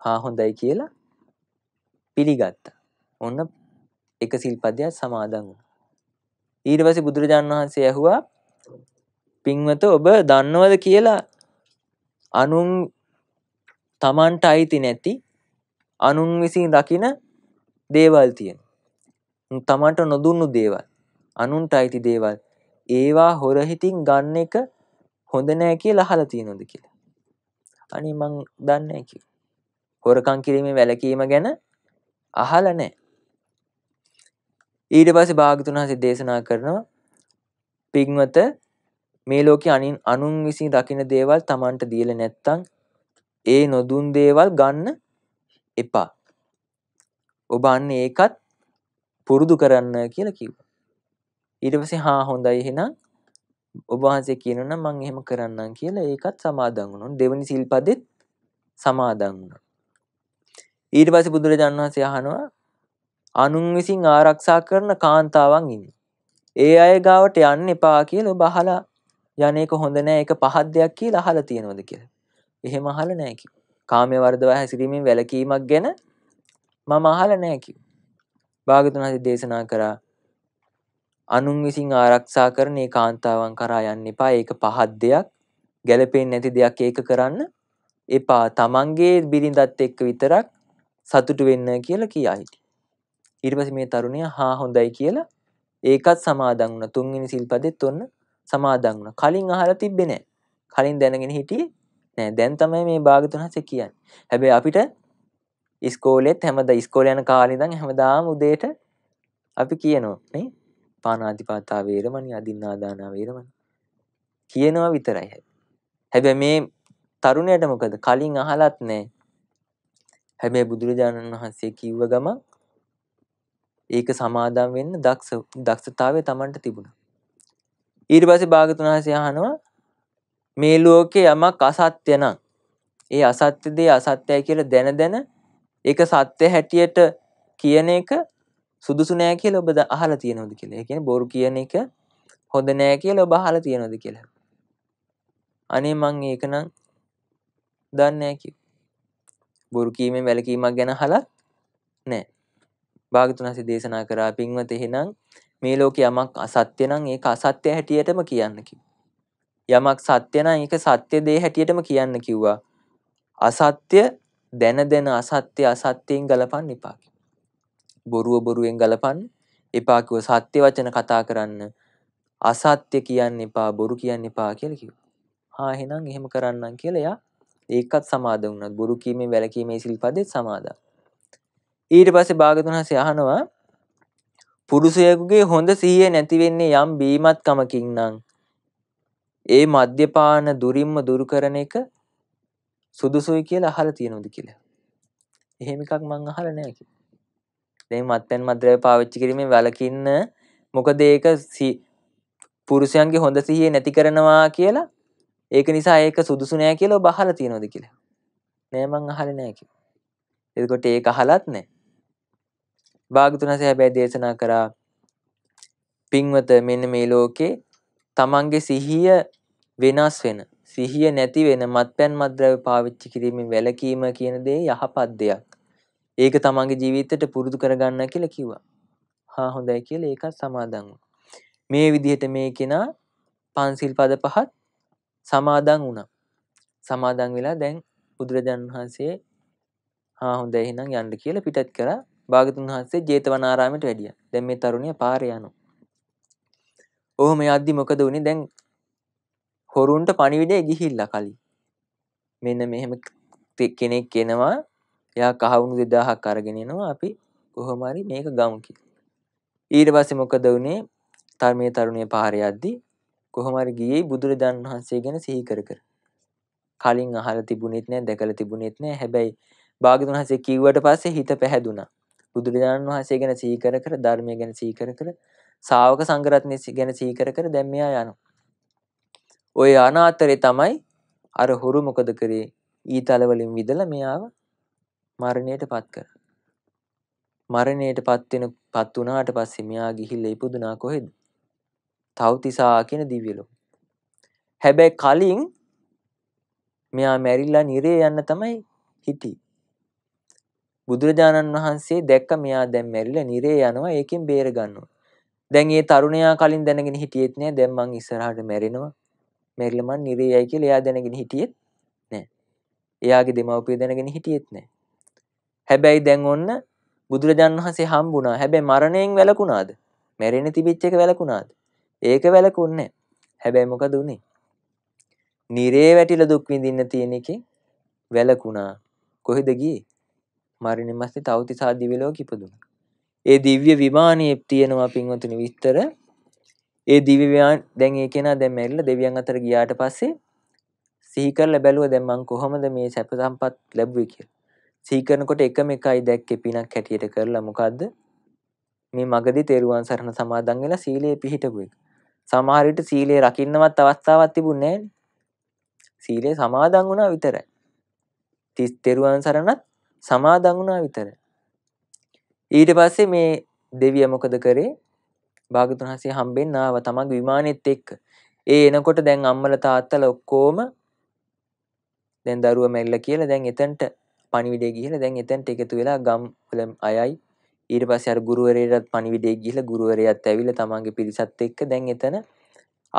හා හොඳයි කියලා පිළිගත්තා. ඔන්න එක සිල්පදයක් සමාදන් වුණා. ඊට පස්සේ බුදුරජාන් වහන්සේ ඇහුවා පින්වත ඔබ දන්නවද කියලා අනුන් තමන්ට අයිති නැති අනුන් විසින් රකින දේවල් තියෙන. තමන්ට නොදුන්නු දේවල් අනුන්ට අයිති දේවල් ඒවා හොරහිතින් ගන්න එක හොඳ නෑ කියලා අහලා තියෙනවද කියලා. අනේ මං දන්නේ නැහැ කිව්වා. හොරකම් කිරීමේ වැළකීම ගැන අහලා නැහැ. ඊට පස්සේ භාග්‍යතුන් වහන්සේ දේශනා කරනවා පින්වත මේ ලෝකේ අනින් අනුන් විසින් දකින දේවල් Tamanට දීලා නැත්තම් ඒ නොදුන් දේවල් ගන්න එපා. ඔබ අන්න ඒකත් පුරුදු කරන්න කියලා කිව්වා. ඊට පස්සේ හා හොඳයි එහෙනම් ඔබ වහන්සේ කියනවනම් මම එහෙම කරන්නම් කියලා ඒකත් සමාදන් වුණා. දෙවනි සිල්පදෙත් සමාදන් වුණා. ඊට පස්සේ බුදුරජාණන් වහන්සේ අහනවා අනුන් විසින් ආරක්ෂා කරන කාන්තාවන් ඉන්න. ඒ අය ගාවට යන්න එපා කියලා ඔබ අහලා යන්නේක හොඳ නෑ ඒක පහත් දෙයක් කියලා අහලා තියෙනවද කියලා. එහෙම අහලා නෑ කිව්වා. කාමයේ වර්ධව හැසිරීමෙන් වැළකීමක් ගැන මම අහලා නෑ කිව්වා. භාගතුන් හරි දේශනා කරා අනුන් විසින් ආරක්ෂා කරන ඒ කාන්තාවන් කරා යන්න එපා. ඒක පහත් දෙයක්. ගැළපෙන්නේ නැති දෙයක් ඒක කරන්න එපා. තමන්ගේ බිරිඳත් එක්ක විතරක් සතුටු වෙන්න කියලා කියා හිටියා. ඊට පස්සේ මේ තරුණයා හා හොඳයි කියලා ඒකත් සමාදන් වුණා. තුන්වෙනි සිල්පදෙත් ඔන්න සමාදන් වුණා. කලින් අහලා තිබ්බේ නෑ. කලින් දැනගෙන හිටියේ නෑ. දැන් තමයි මේ භාග්‍යතුන් හසේ කියන්නේ. හැබැයි අපිට ඉස්කෝලෙත් හැමදා ඉස්කෝලේ යන කාලේ ඉඳන් හැමදාම උදේට අපි කියනවා නේ පානාතිපාතා වේරමණී අදින්නාදාන වේරමණී කියනවා විතරයි. හැබැයි මේ තරුණයට මොකද කලින් අහලත් නෑ. හැබැයි බුදුරජාණන් වහන්සේ කිව්ව ගමන් ඒක සමාදම් වෙන්න දක්ෂ දක්ෂතාවය Tamanට තිබුණා. ඊට පස්සේ භාගතුන් වහන්සේ අහනවා මේ ලෝකේ යමක් අසත්‍ය නම් ඒ අසත්‍ය දේ අසත්‍යයි කියලා දැන දැන ඒක සත්‍ය හැටියට කියන එක සුදුසු නෑ කියලා ඔබ අහලා තියෙනවද කියලා. ඒ කියන්නේ බොරු කියන එක හොඳ නෑ කියලා ඔබ අහලා තියෙනවද කියලා. අනේ මං ඒක නම් දන්නේ නෑ කිව්වා. බොරු කීමෙන් වැළකීමක් ගැන අහලා නෑ. භාගතුනාසි දේශනා කරා පින්වත එහෙනම් මේ ලෝකේ යමක් අසත්‍ය නම් ඒක අසත්‍ය හැටියටම කියන්න යමක් සත්‍ය නම් ඒක සත්‍ය දේ හැටියටම කියන්න කිව්වා. අසත්‍ය දැන දැන අසත්‍ය අසත්‍යයෙන් ගලපන්න එපා බොරුව බොරුවෙන් ගලපන්න එපා සත්‍ය වචන කතා කරන්න. අසත්‍ය කියන්න එපා බොරු කියන්න එපා කියලා කිව්වා. ආ එහෙනම් එහෙම කරන්නම් කියලා එයා ඒකත් සමාදන් වුණා. බොරු කීමේ වැළකීමේ සිල්පදෙත් සමාදන්. ඊට පස්සේ භාගතුන් හසේ අහනවා පුරුෂයෙකුගේ හොඳ සිහිය නැති වෙන්නේ යම් බීමත්කමකින් නම් ඒ මද්යපාන දුරින්ම දුරු කරන එක සුදුසුයි කියලා අහලා තියෙනවද කියලා. එහෙම එකක් මං අහලා නැහැ කිව්වා. දැන් මත්පැන් මද්ද්‍රව්‍ය පාවිච්චි කිරීමෙන් වැළකින්න මොකද ඒක පුරුෂයන්ගේ හොඳ සිහිය නැති කරනවා කියලා ඒක නිසා ඒක සුදුසු නෑ කියලා ඔබ අහලා තියෙනවද කියලා. නෑ මං අහලා නෑ කිව්වා. එතකොට ඒක අහලත් නෑ. භාගතුනස හැබැයි දේශනා කරා පින්වත මෙන්න මේ ලෝකේ තමන්ගේ සිහිය වෙනස් වෙන සිහිය නැති වෙන මත්පැන් මත්ද්‍රව්‍ය පාවිච්චි කිරීමෙන් වැළකීම කියන දේ යහපත් දෙයක්. ඒක තමන්ගේ ජීවිතයට පුරුදු කරගන්න කියලා කිව්වා. හා හොඳයි කියලා ඒකත් සමාදන් මේ විදිහට මේ කෙනා පන්සිල් පද පහත් සමාදන් වුණා. සමාදන් වෙලා දැන් බුදුරජාන් වහන්සේ හා හොඳයි එහෙනම් යන්න කියලා පිටත් කරා භාගතුන් වහන්සේ ජේතවනාරාමයට වැඩිය. දැන් මේ තරුණිය පාරේ යනවා. ඔහොම යද්දි මොකද වුනේ? දැන් හොරුන්ට පණිවිඩය ගිහිල්ලා කලින්. මෙන්න මෙහෙම කෙනෙක් එනවා. එයා කහවුණු 2000ක් අරගෙන එනවා. අපි කොහොම හරි මේක ගමු කියලා. ඊට පස්සේ මොකද වුනේ? තර්මයේ තරුණිය පාරේ යද්දි කොහොම හරි ගියේ බුදුරජාණන් වහන්සේ ගැන සිහි කර කර. කලින් අහලා තිබුණෙත් නෑ, දැකලා තිබුණෙත් නෑ. හැබැයි භාගතුන් වහන්සේ කිව්වට පස්සේ හිත පැහැදුනා. බුදුරජාණන් වහන්සේ ගැන සීකර කර ධර්මය ගැන සීකර කර සාවක සංගරත්නය ගැන සීකර කර දැම්මයා යනු. ඔය අනාතරේ තමයි අර හොරු මොකද කරේ ඊ තලවලින් විදල මෙයාව මරණයට පත් කර. මරණයට පත්වෙන පත් වනාට පස්සේ මෙයා ගිහිල්ල ඉපදුනා කොහෙද. තවතිසා කියෙන දිවියලු. හැබැයි කලින් මෙයා මැරිල්ලා නිරේ යන්න තමයි හිටී. බුදුරජාණන් වහන්සේ දැක්ක මෙයා දැන් මැරිලා නිරේ යනවා ඒකෙන් බේර ගන්නවා. දැන් ඒ තරුණයා කලින් දැනගෙන හිටියෙත් නෑ දැන් මං ඉස්සරහට මැරෙනවා. මැරිලා මං නිරේ යයි කියලා එයා දැනගෙන හිටියෙත් නෑ. එයාගේ දෙමව්පිය දැනගෙන හිටියෙත් නෑ. හැබැයි දැන් ඔන්න බුදුරජාණන් වහන්සේ හම්බුණා. හැබැයි මරණයෙන් වැළකුණාද? මැරෙන්න තිබිච්ච එක වැළකුණාද? ඒක වැළකුන්නේ හැබැයි මොකද උනේ? නිරේ වැටිලා දුක් විඳින්න තියෙන එකෙන් වැළකුණා. කොහෙද ගියේ? මරණින් පස්සේ තවතිසා දිව්‍ය ලෝකෙ ඉපදුණා. ඒ දිව්‍ය විමානයේ තියෙනවා පින්වතුනි විස්තර. ඒ දිව්‍ය දැන් ඒ කෙනා දැන් මැරිලා දෙවියන් අතර ගියාට පස්සේ සිහි කරලා බැලුවා දැන් මං කොහොමද මේ සැප සම්පත් ලැබුවේ කියලා. සිහි කරනකොට එකම එකයි දැක්කේ පිනක් හැටියට කරලා මොකද්ද? මේ මගදී තෙරුවන් සරණ සමාදන් වෙලා සීලයේ පිහිටපු එක. සමහර විට සීලය රකින්නවත් අවස්ථාවක් තිබුණේ නැහැ. සීලය සමාදන් වුණා විතරයි. තිස් තෙරුවන් සරණත් සමාදන් වුණා විතර. ඊට පස්සේ මේ දෙවියා මොකද කරේ? භාගතුන් හසේ හම්බෙන්න ආවා තමන්ගේ විමානෙත් එක්ක. ඒ එනකොට දැන් අම්මලා තාත්තලා ඔක්කොම දැන් දරුවා මැරිලා කියලා දැන් එතනට පණිවිඩය ගිහලා දැන් එතනට එකතු වෙලා ගම් වල අයයි ඊට පස්සේ අර ගුරුවරයාටත් පණිවිඩය ගිහලා ගුරුවරයාත් ඇවිල්ලා තමන්ගේ පිරිසත් එක්ක දැන් එතන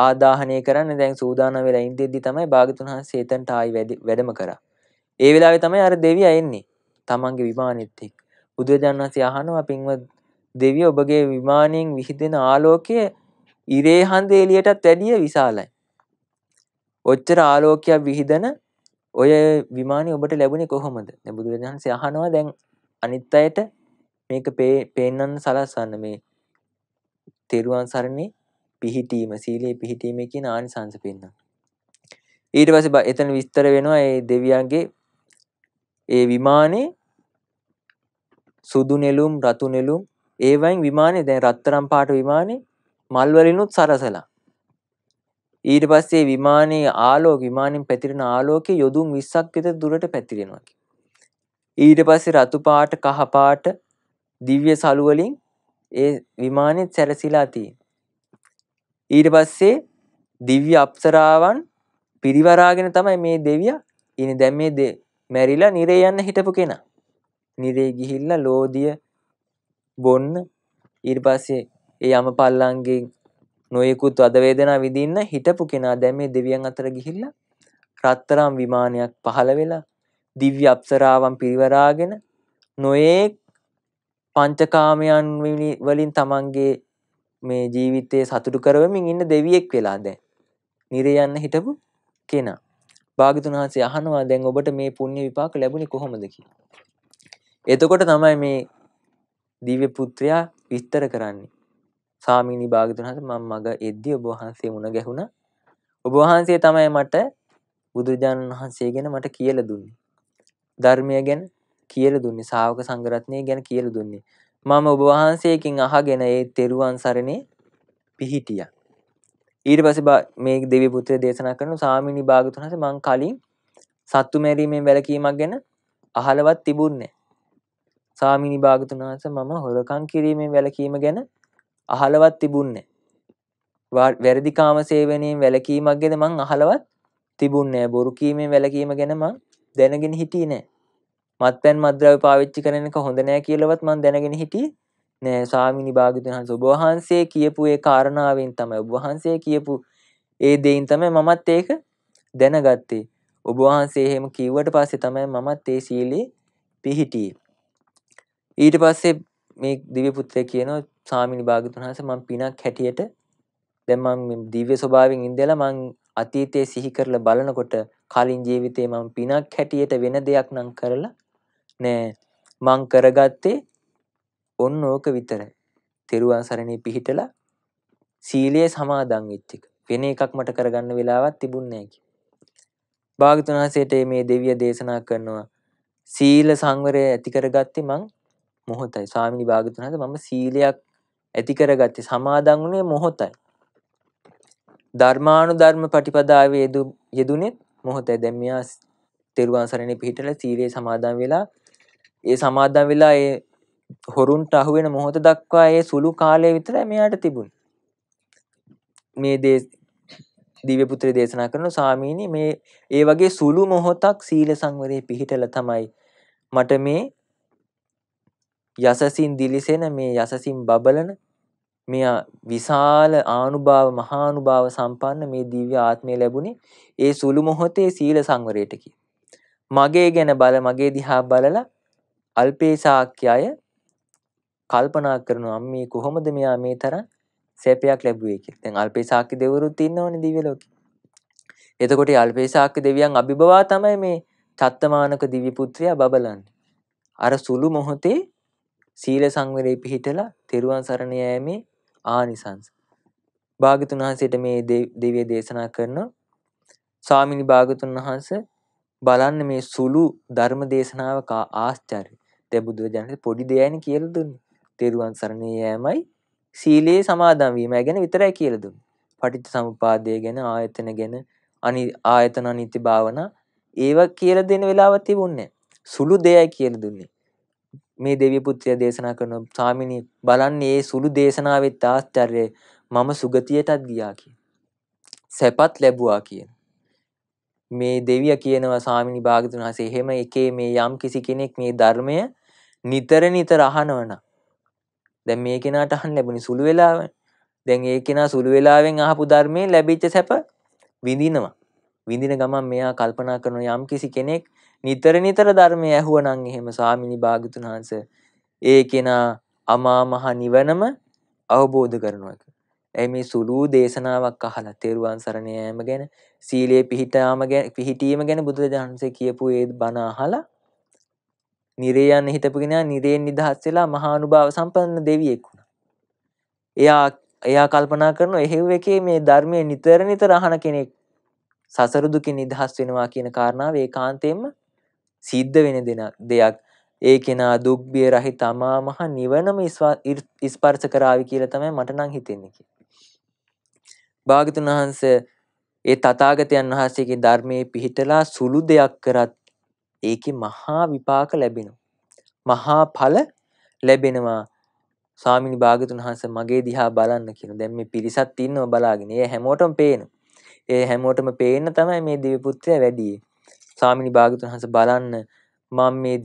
ආදාහනය කරන්න දැන් සූදානම් වෙලා ඉඳිද්දි තමයි භාගතුන් හන්සේ එතනට ආයි වැඩම කරා. ඒ වෙලාවේ තමයි අර දෙවියා එන්නේ. තමන්ගේ විමානෙත් එක්ක. බුදුරජාණන් වහන්සේ අහනවා පින්වත් දෙවියෝ ඔබගේ විමානයෙන් විහිදෙන ආලෝකය ඉරේ හඳ එළියටත් වැඩිය විශාලයි. ඔච්චර ආලෝකයක් විහිදෙන ඔය විමානය ඔබට ලැබුණේ කොහොමද? දැන් බුදුරජාණන් වහන්සේ අහනවා දැන් අනිත් අයට මේක පේන්නන්න සලස්වන්න මේ තෙරුවන් සරණේ පිහිටීම සීලයේ පිහිටීම කියන ආනිසංස පෙන්වන්න. ඊට පස්සේ එතන විස්තර වෙනවා ඒ දෙවියන්ගේ ඒ විමානේ සුදු නෙළුම් රතු නෙළුම් ඒවයින් විමානේ දැන් රත්තරම් පාට විමානේ මල් වලිනුත් සරසලා ඊට පස්සේ විමානයේ ආලෝක විමානෙන් පැතිරෙන ආලෝකය යොදුන් 20ක් විතර දුරට පැතිරෙනවා ඊට පස්සේ රතු පාට කහ පාට දිව්‍ය සළු වලින් ඒ විමානෙත් සැරසිලා තියෙනවා ඊට පස්සේ දිව්‍ය අප්සරාවන් පිරිවරාගෙන තමයි මේ දෙවියා ඉන්නේ දැන් මේ මැරිලා නිරේ යන්න හිටපු කෙනා නිරේ ගිහිල්ලා ලෝදිය බොන්න ඊට පස්සේ ඒ යමපල්ලන්ගෙන් නොයෙකුත් අද වේදනා විඳින්න හිටපු කෙනා දැන් මේ දෙවියන් අතර ගිහිල්ලා රත්තරම් විමානයක් පහළ වෙලා දිව්‍ය අප්සරාවන් පිරිවරාගෙන නොයෙක් පංචකාමයන් වලින් තමන්ගේ මේ ජීවිතයේ සතුටු කරවමින් ඉන්න දෙවියෙක් වෙලා දැන් නිරේ යන්න හිටපු කෙනා. භාග්‍යතුන් වහන්සේ අහනවා දැන් ඔබට මේ පුණ්‍ය විපාක ලැබුණේ කොහොමද කියලා. එතකොට තමයි මේ දිව්‍ය පුත්‍රයා විස්තර කරන්නේ. සාමීනි භාග්‍යතුන් හස මම මග එද්දී ඔබ වහන්සේ මුණ ගැහුණා. ඔබ වහන්සේ තමයි මට බුදුරජාණන් වහන්සේ ගැන මට කියලා දුන්නේ. ධර්මය ගැන කියලා දුන්නේ. ශා วก සංඝරත්නය ගැන කියලා දුන්නේ. මම ඔබ වහන්සේකින් අහගෙන ඒ තෙරුවන් සරණේ පිහිටියා. ඊට පස්සේ මේ දෙවි පුත්‍රය දේශනා කරන සාමීනි භාග්‍යතුන් හස මං කලින් සත්තු මැරීමේ වැළකීමක් ගැන අහලවත් තිබුණේ සාමිනි භාගතුනාස මම හොරකං කිරීමෙන් වැලකීම ගැන අහලවත් තිබුන්නේ. වැරදිකාම සේවනයෙන් වැලකීමක් ගෙන මං අහලවත් තිබුන්නේ බොරුකීමෙන් වැලකීම ගැනම දැනගෙන හිටිය නෑ. මත් පැන් මද්‍රව පාවිච්චි කරනක හොඳනෑ කියලවත් මං දැනගෙන හිටි නෑ සාමිනි භාගතුහන්ස ඔබහන්සේ කියපු ඒ කාරණාවෙන් තමයි ඔබහන්සේ කියපු ඒ දෙයින් තමයි මමත් ඒක දැනගත්තේ. ඔබවහන්සේ එහෙම කිව්වට පස්සේ තමයි මමත් ඒ සීලේ පිහිටියේ. ඊට පස්සේ මේ දිව්‍ය පුත්‍රය කියන සාමිනි භාග්‍යතුන් වහන්සේ මම පිනක් හැටියට දැන් මම දිව්‍ය ස්වභාවයෙන් ඉඳලා මං අතීතයේ සිහි කරලා බලනකොට කලින් ජීවිතේ මම පිනක් හැටියට වෙන දෙයක් නම් කරලා නෑ මං කරගත්තේ ඔන්න ඕක විතරයි. තෙරුවන් සරණේ පිහිටලා සීලයේ සමාදන් වෙච්ච එක. වෙන එකක් මට කරගන්න වෙලාවක් තිබුණේ නැහැ භාගතුන් වහන්සේට මේ දෙවිය දේශනා කරනවා සීල සංවරය ඇති කරගත්තේ මං මොහොතයි ස්වාමිනි භාගතුන් හද මම සීලයක් ඇති කරගත්තේ සමාදන් වුණේ මොහොතයි. ධර්මානුධර්ම පටිපදාවේ යෙදුනෙත් මොහොතයි. දැන් මෙයා තෙරුවන් සරණේ පිහිටලා සීලේ සමාදන් වෙලා ඒ සමාදන් වෙලා ඒ හොරුන්ට අහුවෙන මොහොත දක්වා ඒ සුළු කාලය විතර මෙයාට තිබුණ. මේ දේ දිවපුත්‍රය දේශනා කරන සාමීනි මේ ඒ වගේ සුළු මොහොතක් සීල සංවරයේ පිහිටල තමයි මට මේ යසසින් දිලිසෙන මේ යසසින් බබලන මෙය විශාල ආනුභාව මහානුභාව සම්පන්න මේ දිව්‍ය ආත්මය ලැබුණේ ඒ සුළු මොහොතේ සීල සංවරයට මගේ ගැන බල මගේ දිහා බලලා අල්පේ සාක්්‍යය කල්පනා කරනවා මේ කොහොමද මෙයා මේ තරම් සැපයක් ලැබුවේ කියලා. දැන් අල්පේ සාක්්‍ය දෙවරුත් ඉන්නවනේ දිව්‍ය ලෝකේ. එතකොට අල්පේ සාක්්‍ය දෙවියන් අභිභවා තමයි මේ චත්තමානක දිව්‍ය පුත්‍රයා බබලන්නේ. අර සුළු මොහොතේ සීල සංවරයේ පිහිටලා තෙරුවන් සරණ යෑමේ ආනිසංස. භාගතුන් වහන්සේට මේ දෙවිය දේශනා කරනවා. ස්වාමිනි භාගතුන් වහන්සේ බලන්න මේ සුළු ධර්ම දේශනාවක ආශ්චර්ය. දැන් බුදුරජාණන් පොඩි දෙයයිනේ කියලා දුන්නේ. තෙරුවන් සරණ යෑමයි සීලයේ සමාදන් වීම ගැන විතරයි කියලා දුන්නේ. පටිච්චසමුපාදය ගැන ආයතන ගැන අනි ආයතන අනිත්‍ය භාවනා ඒවා කියලා දෙන වෙලාවක් තිබුණේ නැහැ. සුළු දෙයයි කියලා දුන්නේ. මේ දෙවිය පුත්‍රය දේශනා කරන ස්වාමිනී බලන්නේ ඒ සුළු දේශනාවෙත් ආශ්චර්යය මම සුගතියටත් ගියා කියන. සැපත් ලැබුවා කියන. මේ දෙවිය කියනවා ස්වාමිනී භාගතුන් වහන්සේ එහෙම එකේ මේ යම් කිසි කෙනෙක් මේ ධර්මය නිතර නිතර අහනවනම් දැන් මේ කෙනාට අහන්න ලැබුණේ සුළු වෙලාවෙන්. දැන් ඒ කෙනා සුළු වෙලාවෙන් අහපු ධර්මයේ ලැබිච්ච සැප විඳිනවා. විඳින ගමන් මෙයා කල්පනා කරන යම් කිසි කෙනෙක් නිතර නිතර ධර්මය ඇහුවනම් එහෙම සාමිනි භාග්‍යතුන් වහන්සේ ඒ කෙනා අමා මහ නිවනම අවබෝධ කරනවා කියලා. ඇයි මේ සුළු දේශනාවක් අහලා තෙරුවන් සරණ යාම ගැන සීලයේ පිහිටාම ගැන පිහිටීම ගැන බුදුරජාණන් වහන්සේ කියපු ඒ බණ අහලා නිරේ යන හිතපු කෙනා නිරේන් නිදහස් වෙලා මහානුභාව සම්පන්න දෙවියෙක් වුණා. එයා එයා කල්පනා කරනවා එහෙව් එකේ මේ ධර්මයේ නිතර නිතර අහන කෙනෙක් සසර දුකින් නිදහස් වෙනවා කියන කාරණාව ඒකාන්තයෙන්ම සිද්ධ වෙන දෙයක් ඒ කෙනා දුක්බිය රහි තමා මහ නිවනම ස්පර්ශ කරාවි කියලා තමයි මට නම් හිතෙන්නේ කියලා. භාගතුන් වහන්සේ ඒ තථාගතයන් වහන්සේගේ ධර්මයේ පිහිටලා සුළු දෙයක් කරත් ඒකේ මහා විපාක ලැබෙනවා. මහා ඵල ලැබෙනවා. ස්වාමිනී භාගතුන් වහන්සේ මගේ දිහා බලන්න කියන. දැන් මේ පිරිසත් ඉන්නව බලාගෙන. ඒ හැමෝටම පේන. ඒ හැමෝටම පේන්න තමයි මේ දිව්‍ය පුත්‍රය වැඩියේ. ස්වාමිනි භාගතුන් වහන්සේ බලන්න මම මේ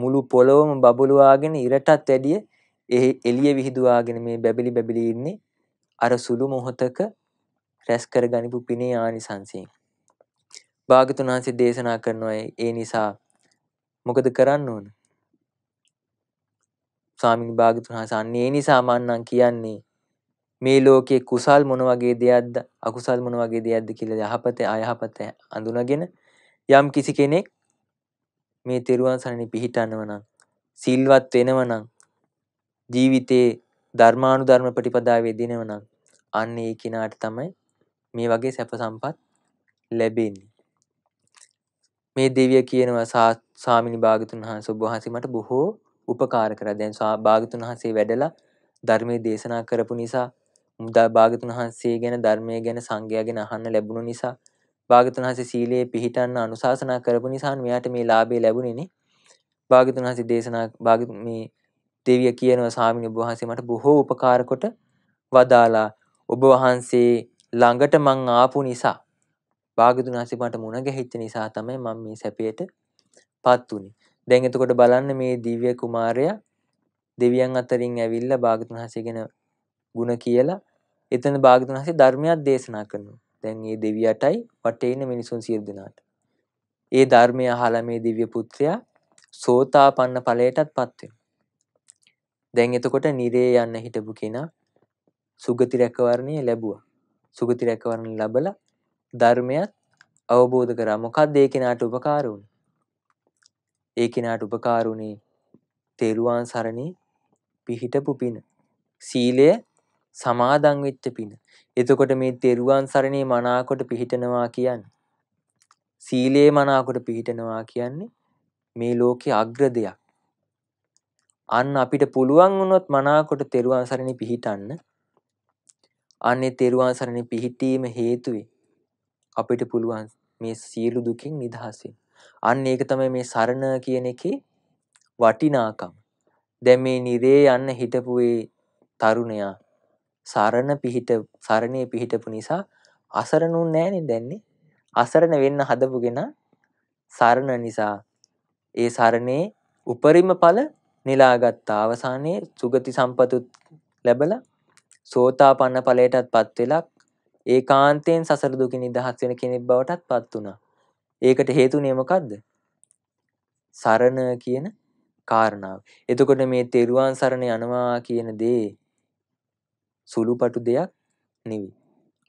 මුළු පොළොවම බබළුවාගෙන ඉරටත් වැඩිය එළිය විහිදුවාගෙන මේ බැබිලි බැබිලි ඉන්නේ අර සුළු මොහොතක රැස් කරගනිපු පිනේ ආනිසංසයෙන් භාගතුන් වහන්සේ දේශනා කරනවා ඒ නිසා මොකද කරන්න ඕන ස්වාමිනී භාගතුන් වහන්සේ අන්න ඒ නිසා මන්නම් කියන්නේ මේ ලෝකයේ කුසල් මොන වගේ දෙයක්ද අකුසල් මොන වගේ දෙයක්ද කියලා යහපත අයහපත අඳුනගෙන යම් කිසි කෙනෙක් මේ තෙරුවන් සරණ පිහිටන්නවනම් සිල්වත් වෙනවනම් ජීවිතයේ ධර්මානුධර්ම ප්‍රතිපදාවේ දිනවනම් අන්න ඒ කෙනාට තමයි මේ වගේ සැප සම්පත් ලැබෙන්නේ. මේ දෙවිය කියනවා සාමිනි භාගතුන් වහන්සේ ඔබ වහන්සේ මට බොහෝ උපකාර කරා. දැන් භාගතුන් වහන්සේ වැඩලා ධර්මයේ දේශනා කරපු නිසා භාගතුන් වහන්සේ ගැන ධර්මය ගැන සංගය ගැන අහන්න ලැබුණු නිසා භාගතුන් වහන්සේ සීලයේ පිහිටන්න අනුශාසනා කරපු නිසා මෙයාට මේ ලාභය ලැබුණේනේ. භාගතුන් වහන්සේ දේශනා භාග මේ දෙවිය කියනවා ස්වාමීන් වහන්සේ මට බොහෝ උපකාර කොට වදාලා ඔබ වහන්සේ ළඟට මං ආපු නිසා භාගතුන් වහන්සේ මට මුණ ගැහිච්ච නිසා තමයි මම මේ සැපයටපත් උනේ. දැන් එතකොට බලන්න මේ දිව්‍ය කුමාරයා දෙවියන් අතරින් ඇවිල්ලා භාගතුන් වහන්සේ ගැන ಗುಣ කියලා එතන භාගතුන් වහන්සේ ධර්මයක් දේශනා කරනවා. දැන් ඒ දෙවියටයි වටේ ඉන්න මිනිසුන් සියලු දෙනාට. ඒ ධර්මය අහලා මේ දිව්‍ය පුත්‍රයා සෝතාපන්න ඵලයටත් පත් වෙනවා. දැන් එතකොට නිරේ යන්න හිටපු කෙනා සුගති රැකවරණය ලැබුවා. සුගති රැකවරණ ලැබලා ධර්මයත් අවබෝධ කරා. මොකක්ද ඒ කෙනාට උපකාර වුනේ? ඒ කෙනාට උපකාර වුනේ තෙරුවන් සරණේ පිහිටපු පින. සීලය සමාදන් වෙච්ච පින. එතකොට මේ තෙරුවන් සරණේ මනාකොට පිහිටනවා කියන්නේ සීලයේ මනාකොට පිහිටනවා කියන්නේ මේ ලෝකේ අග්‍ර දෙයක්. අන්න අපිට පුළුවන් වුණොත් මනාකොට තෙරුවන් සරණේ පිහිටන්න. අනේ තෙරුවන් සරණේ පිහිටීම හේතුවේ අපිට පුළුවන් මේ සියලු දුකින් නිදහස් අන්න ඒක තමයි මේ සරණ කියන එකේ වටිනාකම. දැන් මේ නිරේ යන්න හිටපු තරුණයා සරණ පිහිට සරණය පිහිටපු නිසා අසරණුන් නෑනේ දැන්නේ. අසරණ වෙන්න හදපු කෙනා සරණ නිසා ඒ සරණේ උපරිම ඵල නෙලාගත්තා. අවසානයේ සුගති සම්පතුත් ලැබලා සෝතාපන්න ඵලයටත් පත් වෙලා ඒකාන්තයෙන් සසර දුකින් නිදහස් වෙන කෙනෙක් බවටත් පත් වුණා. ඒකට හේතුනේ මොකද්ද? සරණ කියන කාරණාව. එතකොට මේ තෙරුවන් සරණ යනවා කියන දේ සුළුපටු දෙයක් නෙවෙයි.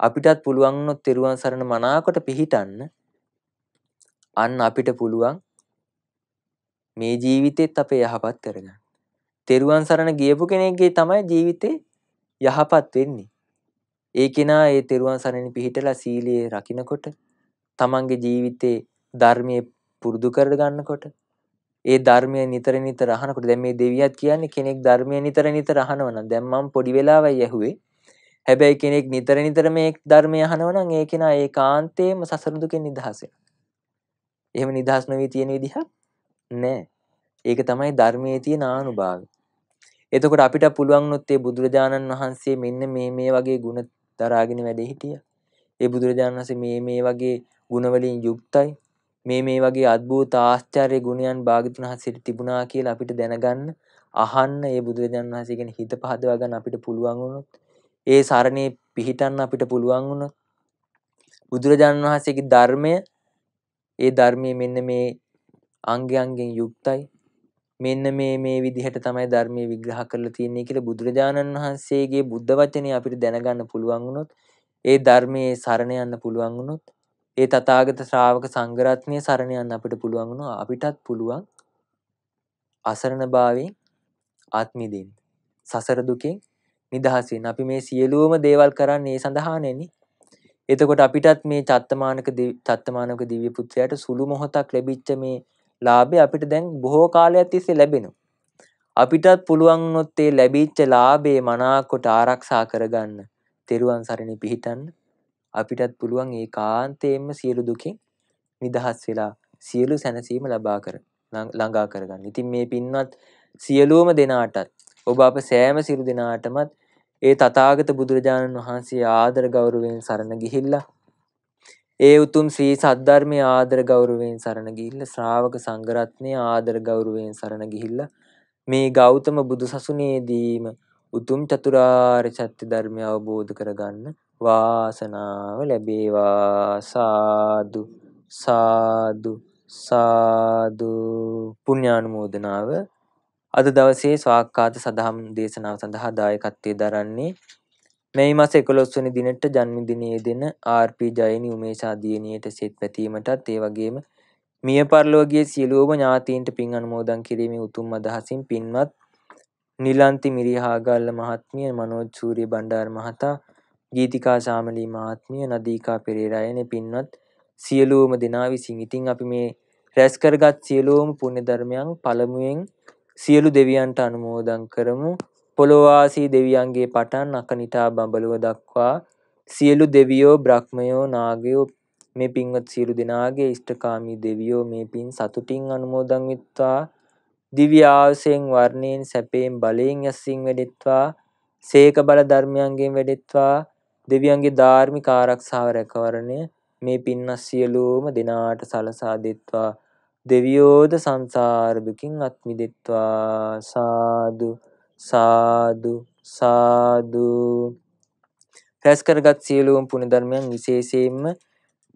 අපිටත් පුළුවන් වුණොත් තෙරුවන් සරණ මනාකොට පිහිටන්න අන්න අපිට පුළුවන් මේ ජීවිතෙත් අපේ යහපත් කරගන්න. තෙරුවන් සරණ ගියපු කෙනෙක්ගේ තමයි ජීවිතේ යහපත් වෙන්නේ. ඒ කෙනා ඒ තෙරුවන් සරණ පිහිටලා සීලයේ රකින්නකොට තමන්ගේ ජීවිතේ ධර්මයේ පුරුදු කරගන්නකොට ඒ ධර්මය නිතර නිතර අහනකොට දැන් මේ දෙවියත් කියන්නේ කෙනෙක් ධර්මය නිතර නිතර අහනවනම් දැන් මම පොඩි වෙලාවයි ඇහුවේ. හැබැයි කෙනෙක් නිතර නිතර මේ ධර්මය අහනවනම් ඒ කෙනා ඒකාන්තයෙන්ම සසර දුකෙන් නිදහස් වෙනවා. එහෙම නිදහස් නොවී තියෙන විදිහක් නෑ. ඒක තමයි ධර්මයේ තියෙන ආනුභාවය. එතකොට අපිට පුළුවන් නොත් ඒ බුදුරජාණන් වහන්සේ මෙන්න මේ මේ වගේ ಗುಣ දරාගෙන වැඩ හිටියා. ඒ බුදුරජාණන් වහන්සේ මේ මේ වගේ ಗುಣවලින් යුක්තයි. මේ මේ වගේ අද්භූත ආශ්චර්ය ගුණයන් භාග්‍යතුන් වහන්සේට තිබුණා කියලා අපිට දැනගන්න අහන්න ඒ බුදුරජාණන් වහන්සේ ගැන හිත පහදවා ගන්න අපිට පුළුවන් වුණොත් ඒ සරණේ පිහිටන්න අපිට පුළුවන් වුණොත් බුදුරජාණන් වහන්සේගේ ධර්මය ඒ ධර්මයේ මෙන්න මේ අංගයන්ගෙන් යුක්තයි මෙන්න මේ මේ විදිහට තමයි ධර්මයේ විග්‍රහ කරලා තියෙන්නේ කියලා බුදුරජාණන් වහන්සේගේ බුද්ධ වචනේ අපිට දැනගන්න පුළුවන් වුණොත් ඒ ධර්මයේ සරණ යන්න පුළුවන් වුණොත් ඒ තථාගත ශ්‍රාවක සංඝරත්නය සරණ යන්න අපිට පුළුවන් වුණා. අපිටත් පුළුවන් අසරණභාවයෙන් අත් මිදෙන්න. සසර දුකෙන් නිදහස් වෙන්න. අපි මේ සියලුම දේවල් කරන්නේ ඒ සඳහා නෙනි. එතකොට අපිටත් මේ චත්තමානක චත්තමානක දිව්‍ය පුත්‍රයාට සුළු මොහොතක් ලැබිච්ච මේ ලාභය අපිට දැන් බොහෝ කාලයක් තිස්සේ ලැබෙනවා. අපිටත් පුළුවන් වුණොත් ඒ ලැබිච්ච ලාභේ මනාකොට ආරක්ෂා කරගන්න. තෙරුවන් සරණේ පිහිටන්න. අපිටත් පුළුවන් ඒ කාන්තයෙන්ම සියලු දුකින් නිදහස් වෙලා සියලු සැනසීම ලබා කර ළඟා කරගන්න. ඉතින් මේ පින්වත් සියලුවම දෙනාටත් ඔබ අප සෑම සිරු දෙනාටමත් ඒ තථාගත බුදුරජාණන් වහන්සේ ආදර ගෞරවයෙන් සරණ ගිහිල්ලා ඒ උතුම් ශ්‍රී සද්ධර්මයේ ආදර ගෞරවයෙන් සරණ ගිහිල්ලා ශ්‍රාවක සංඝරත්නයේ ආදර ගෞරවයෙන් සරණ ගිහිල්ලා මේ ගෞතම බුදුසසුනේදීම උතුම් චතුරාර්ය සත්‍ය ධර්මය අවබෝධ කරගන්න වාසනාව ලැබේවා සාදු සාදු සාදු පුණ්‍යානුමෝදනාව අද දවසේ ස්වාක්කාත සදහම් දේශනාව සඳහා දායකත්වයේ දරන්නේ මේ මාස 11 වෙනි දිනට ජන්මදිනයේ දෙන ආර්.පී. ජයනි උමේෂා දියණියට සෙත් පැතීමටත් ඒ වගේම මිය පරලෝකයේ සියලුම ඥාතීන්ට පින් අනුමෝදන් කිරීමේ උතුම් අදහසින් පින්වත් නිලන්ති මිරිහාගල්ල මහත්මිය මනෝජ් සූරිය බණ්ඩාර මහතා ගීතිකා සාමලී මහත්මිය නදීකා පෙරේරා එන පින්වත් සියලුවම දෙනා විසින් ඉතින් අපි මේ රැස් කරගත් සියලුවම පුණ්‍ය ධර්මයන් පළමුවෙන් සියලු දෙවියන්ට අනුමෝදන් කරමු පොළොවාසී දෙවියන්ගේ පටන් අකනිටා බඹලුව දක්වා සියලු දෙවියෝ බ්‍රහ්මයෝ නාගයෝ මේ පින්වත් සියලු දෙනාගේ ඉෂ්ඨකාමී දෙවියෝ මේ පින් සතුටින් අනුමෝදන් වෙත්වා දිව්‍ය ආශයෙන් වර්ණයෙන් සැපයෙන් බලයෙන් යසින් වෙදෙත්වා සේක බල ධර්මයන්ගෙන් වෙදෙත්වා දෙවියන්ගේ ධාර්මික ආරක්ෂාව රැකවරණය මේ පින්නස් සියලූම දෙනාට සලසා දෙත්වා දෙවියෝද සංසාර දුකින් අත් මිදෙත්වා සාදු සාදු සාදු රැස් කරගත් සියලුම පුණ්‍ය ධර්මයන් විශේෂයෙන්ම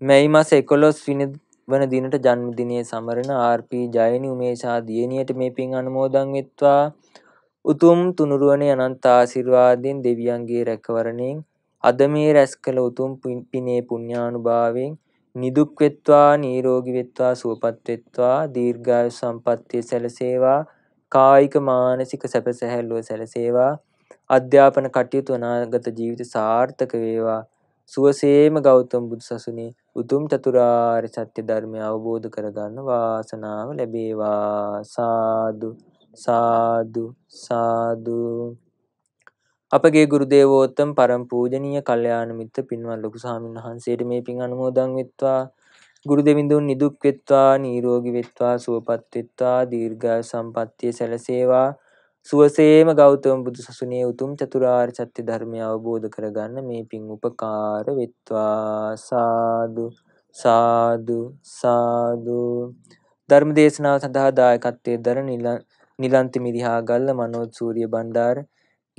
මැයි මාස 11 වෙනි වන දිනට ජන්මදිනයේ සමරන ආර්.පී. ජයනි උමේෂා දියණියට මේ පින් අනුමෝදන් වෙත්වා. උතුම් තුනුරුවනේ අනන්ත ආශිර්වාදයෙන් දෙවියන්ගේ රැකවරණයෙන් අද මේ රැස් කළ උතුම් පිනේ පුණ්‍යානුභාවයෙන් නිදුක් වෙත්වා නිරෝගී වෙත්වා සුවපත් වෙත්වා දීර්ඝායු සම්පන්නිය සැලසේවා කායික මානසික සැප සැහැල්ලුව සැලසේවා අධ්‍යාපන කටයුතු අනාගත ජීවිත සාර්ථක වේවා සුවසේම ගෞතම බුදුසසුනේ උතුම් චතුරාර්ය සත්‍ය ධර්මය අවබෝධ කරගන්න වාසනාව ලැබේවා සාදු සාදු සාදු අපගේ ගුරු දේවෝත්තම පරම පූජනීය කල්යාණ මිත්‍ර පින්වත් ලොකු ස්වාමීන් වහන්සේට මේ පින් අනුමෝදන් වෙත්වා ගුරු දෙවිඳුන් නිදුක් වෙත්වා නිරෝගී වෙත්වා සුවපත් වෙත්වා දීර්ඝාය සම්පන්නිය සැලසේවා සුවසේම ගෞතම බුදු සසුනේ උතුම් චතුරාර්ය සත්‍ය ධර්මය අවබෝධ කරගන්න මේ පින් උපකාර වෙත්වා සාදු සාදු සාදු ධර්ම දේශනාව සඳහා දායකත්වයේ දර නිලන්ති මිරිහාගල්ල මනෝජ් සූර්ය බණ්ඩාර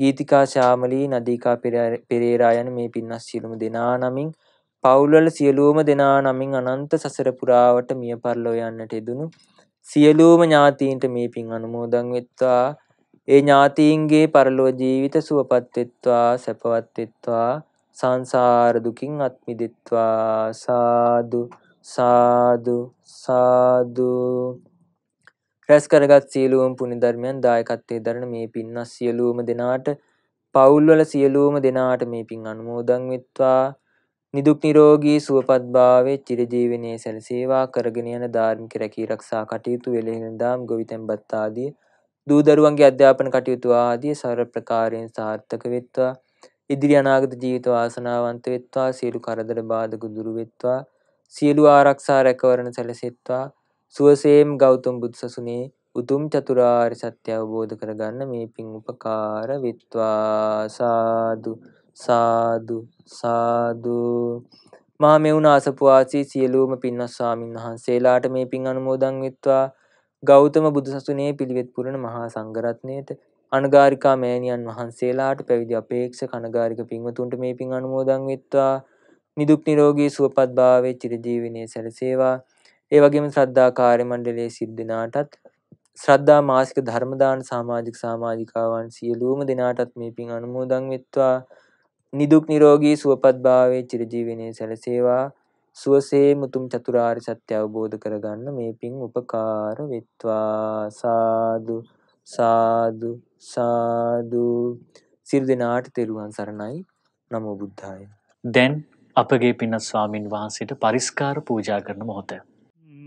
ගීතිකා ශාමලී නදීකා පෙරේරා යන මේ පින්වත් සියලුම දෙනා නමින් පවුල්වල සියලුම දෙනා නමින් අනන්ත සසර පුරාවට මිය පරලෝ යන්නට යෙදුණු සියලුම ඥාතීන්ට මේ පින් අනුමෝදන් වෙත්වා ඒ ඥාතීන්ගේ පරලෝ ජීවිත සුවපත් වෙත්වා සැපවත් වෙත්වා සංසාර දුකින් අත් මිදෙත්වා සාදු සාදු සාදු රැස් කරගත් සියලුවම පුණ්‍යධර්මයන් දායකත්වයේ දරන මේ පින්නස් සියලුවම දෙනාට පවුල්වල සියලුවම දෙනාට මේ පින් අනුමෝදන් වෙත්වා. නිදුක් නිරෝගී සුවපත් භාවයේ චිරජීවනයේ සැලසේවා කරගෙන යන ධාර්මික රැකී ආරක්ෂා කටයුතු වෙලෙන දාම් ගොවිතැන්පත් ආදී දූ දරුවන්ගේ අධ්‍යාපන කටයුතු ආදී සර්ව ප්‍රකාරයෙන් සාර්ථක වෙත්වා ඉදිරි අනාගත ජීවිත වාසනාවන්ත වෙත්වා සියලු කරදර බාධක දුරු වෙත්වා සියලු ආරක්ෂා රැකවරණ සැලසෙත්වා සුවසේම් ගෞතම බුදුසසුනේ උතුම් චතුරාර්ය සත්‍ය අවබෝධ කරගන්න මේ පින් උපකාර විත්වා සාදු සාදු සාදු මා මෙවුන ආසපුවාසී සියලුම පින්වත් ස්වාමින් වහන්සේලාට මේ පින් අනුමෝදන් විත්වා ගෞතම බුදුසසුනේ පිළිවෙත් පුරන මහා සංඝරත්නයට අනගාരികා මෑණියන් වහන්සේලාට පැවිදි අපේක්ෂ කනගාരിക පින්වතුන්ට මේ පින් අනුමෝදන් විත්වා නිදුක් නිරෝගී සුවපත් භාවයේ චිරජීවනයේ සැලසේවා ඒ වගේම ශ්‍රද්ධා කාර්ය මණ්ඩලයේ සිද්දනාටත් ශ්‍රද්ධා මාසික ධර්මදාන සමාජික සමාජිකාවන් සියලූම දෙනාටත් මේ පින් අනුමෝදන් වෙත්වා නිදුක් නිරෝගී සුවපත් භාවේ චිරජීවනය සැලසේවා සුවසේ මුතුම් චතුරාර් සත්‍ය අවබෝධ කරගන්න මේ පින් උපකාර වෙත්වා සාදු සාදු සාදු සිරිදනාට තෙරුවන් සරණයි නමෝ බුද්ධාය. දැන් අපගේ පින්න ස්වාමින් වහන්සේට පරිස්කාර පූජා කරන මොහොතය.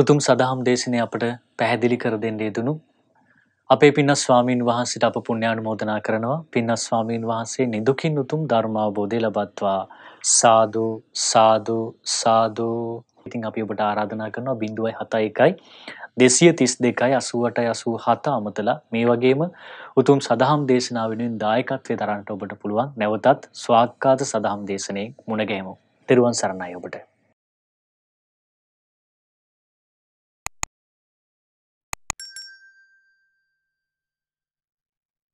උතුම් සදහම් දේශනය අපට පැහැදිලි කර දෙන්න යෙදුණු අපේ පින්නස් ස්වාමීන් වහන්සේට අප පුණ්‍යානුමෝදනා කරනවා පින්නස් ස්වාමීන් වහන්සේ නිදුකින් උතුම් ධර්ම අවබෝධය ලබත්වා සාදු සාදු සාදු ඉතින් අපි ඔබට ආරාධනා කරනවා 0.71යි 232යි 88යි 87 අමතලා මේ වගේම උතුම් සදහම් දේශනාව වෙනුවෙන් දායකත්වයේ දරන්නට ඔබට පුළුවන් නැවතත් ස්වාක්කාත සදහම් දේශනේ මුණගැහෙමු. තෙරුවන් සරණයි ඔබට.